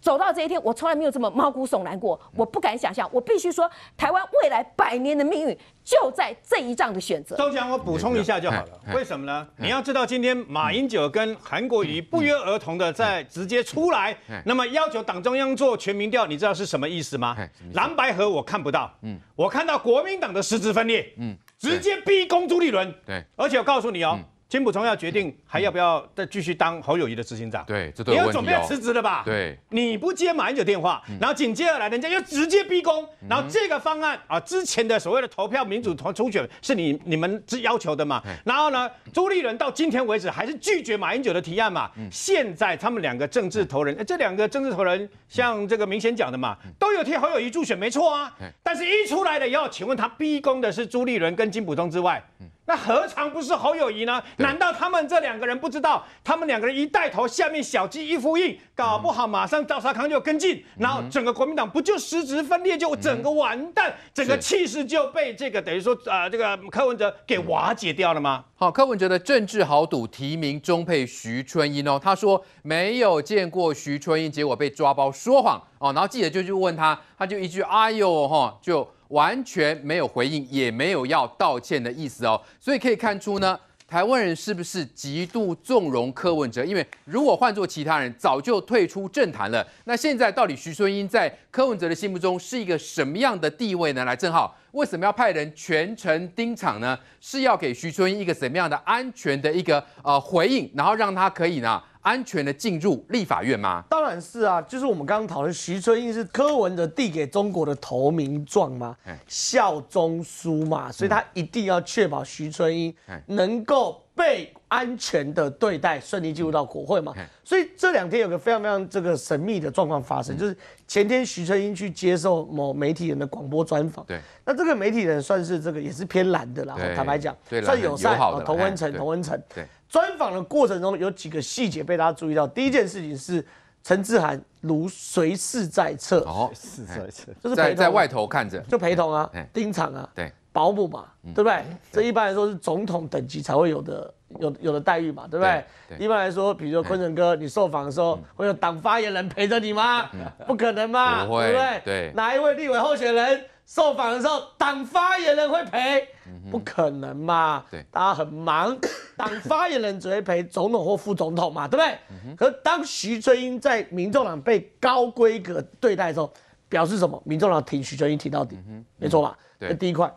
走到这一天，我从来没有这么毛骨悚然过。我不敢想象，我必须说，台湾未来百年的命运就在这一仗的选择。周强，我补充一下就好了。为什么呢？你要知道，今天马英九跟韩国瑜不约而同的在直接出来，那么要求党中央做全民调，你知道是什么意思吗？蓝白河我看不到，嗯，我看到国民党的实质分裂，嗯。直接逼宫朱立伦，对，而且我告诉你哦。金普聪要决定还要不要再继续当侯友谊的执行长？对，这都有你要准备要辞职了吧？对，你不接马英九电话，然后紧接着来，人家又直接逼宫。然后这个方案啊，之前的所谓的投票民主团初选是你你们之要求的嘛？然后呢，朱立伦到今天为止还是拒绝马英九的提案嘛？现在他们两个政治头人，这两个政治头人像这个明显讲的嘛，都有替侯友谊助选，没错啊。但是一出来了以后，请问他逼宫的是朱立伦跟金普聪之外？那何尝不是侯友谊呢？难道他们这两个人不知道？他们两个人一带头，下面小鸡一呼应，搞不好马上赵沙康就跟进，然后整个国民党不就实质分裂，就整个完蛋，整个气势就被这个等于说啊，这个柯文哲给瓦解掉了吗？好，柯文哲的政治豪赌提名中配徐春英哦，他说没有见过徐春英，结果被抓包说谎哦，然后记者就去问他，他就一句哎呦哈就。完全没有回应，也没有要道歉的意思哦，所以可以看出呢，台湾人是不是极度纵容柯文哲？因为如果换做其他人，早就退出政坛了。那现在到底徐春英在柯文哲的心目中是一个什么样的地位呢？来，正浩为什么要派人全程盯场呢？是要给徐春英一个什么样的安全的一个呃回应，然后让他可以呢？安全的进入立法院吗？当然是啊，就是我们刚刚讨论徐春英是柯文哲递给中国的投名状嘛，效忠书嘛，所以他一定要确保徐春英能够被安全的对待，顺利进入到国会嘛。所以这两天有个非常非常这个神秘的状况发生，就是前天徐春英去接受某媒体人的广播专访，对，那这个媒体人算是这个也是偏蓝的啦，坦白讲，算友善啊，同恩成。同恩城，对。专访的过程中有几个细节被大家注意到。第一件事情是陈志涵如随侍在侧，哦，随侍在侧就是陪在外头看着，就陪同啊，丁场啊，对，保姆嘛，对不对？这一般来说是总统等级才会有的有有的待遇嘛，对不对？一般来说，比如说坤成哥你受访的时候会有党发言人陪着你吗？不可能嘛，不对不对？对，哪一位立委候选人？受访的时候，党发言人会陪，不可能嘛？对，大家很忙，党发言人只会陪总统或副总统嘛，对不对？可当徐春英在民众党被高规格对待的时候，表示什么？民众党挺徐春英挺到底，没错吧？这第一块，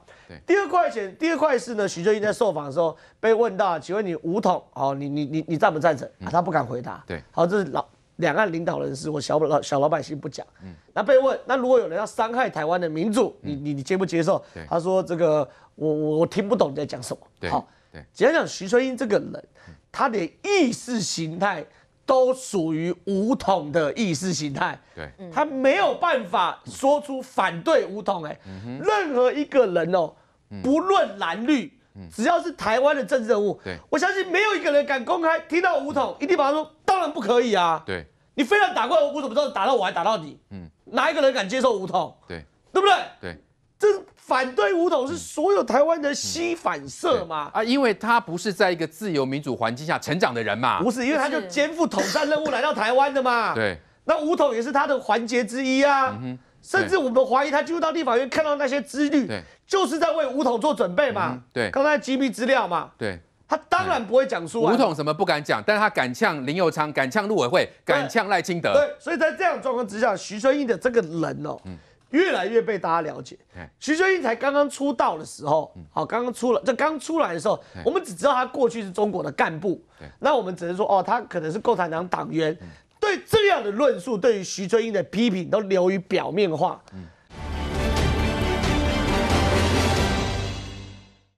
第二块钱，第二块是呢，徐春英在受访的时候被问到，请问你五统，哦，你你你你赞不赞成？啊，他不敢回答。对，好，这是老。两岸领导人是我小老小老百姓不讲，嗯，那被问，那如果有人要伤害台湾的民主，你你你接不接受？他说这个我我我听不懂你在讲什么。好，对，讲讲徐春英这个人，他的意识形态都属于武统的意识形态，对他没有办法说出反对武统。哎，任何一个人哦，不论蓝绿。只要是台湾的政治人物，对我相信没有一个人敢公开听到武统，一定把他说，当然不可以啊。对，你非要打怪我怎么知道打到我还打到底。嗯，哪一个人敢接受武统？对，对不对？对，这反对武统是所有台湾的西反射吗？啊，因为他不是在一个自由民主环境下成长的人嘛，不是因为他就肩负统战任务来到台湾的嘛？对，那武统也是他的环节之一啊。甚至我们怀疑他进入到立法院看到那些资律，就是在为五统做准备嘛。对，刚才机密资料嘛。对，他当然不会讲出来。五统什么不敢讲，但是他敢呛林佑昌，敢呛陆委会，敢呛赖清德。对，所以在这样状况之下，徐春英的这个人哦，越来越被大家了解。徐春英才刚刚出道的时候，好，刚刚出了，这刚出来的时候，我们只知道他过去是中国的干部。那我们只能说哦，他可能是共产党党员。对这样的论述，对于徐春英的批评，都流于表面化。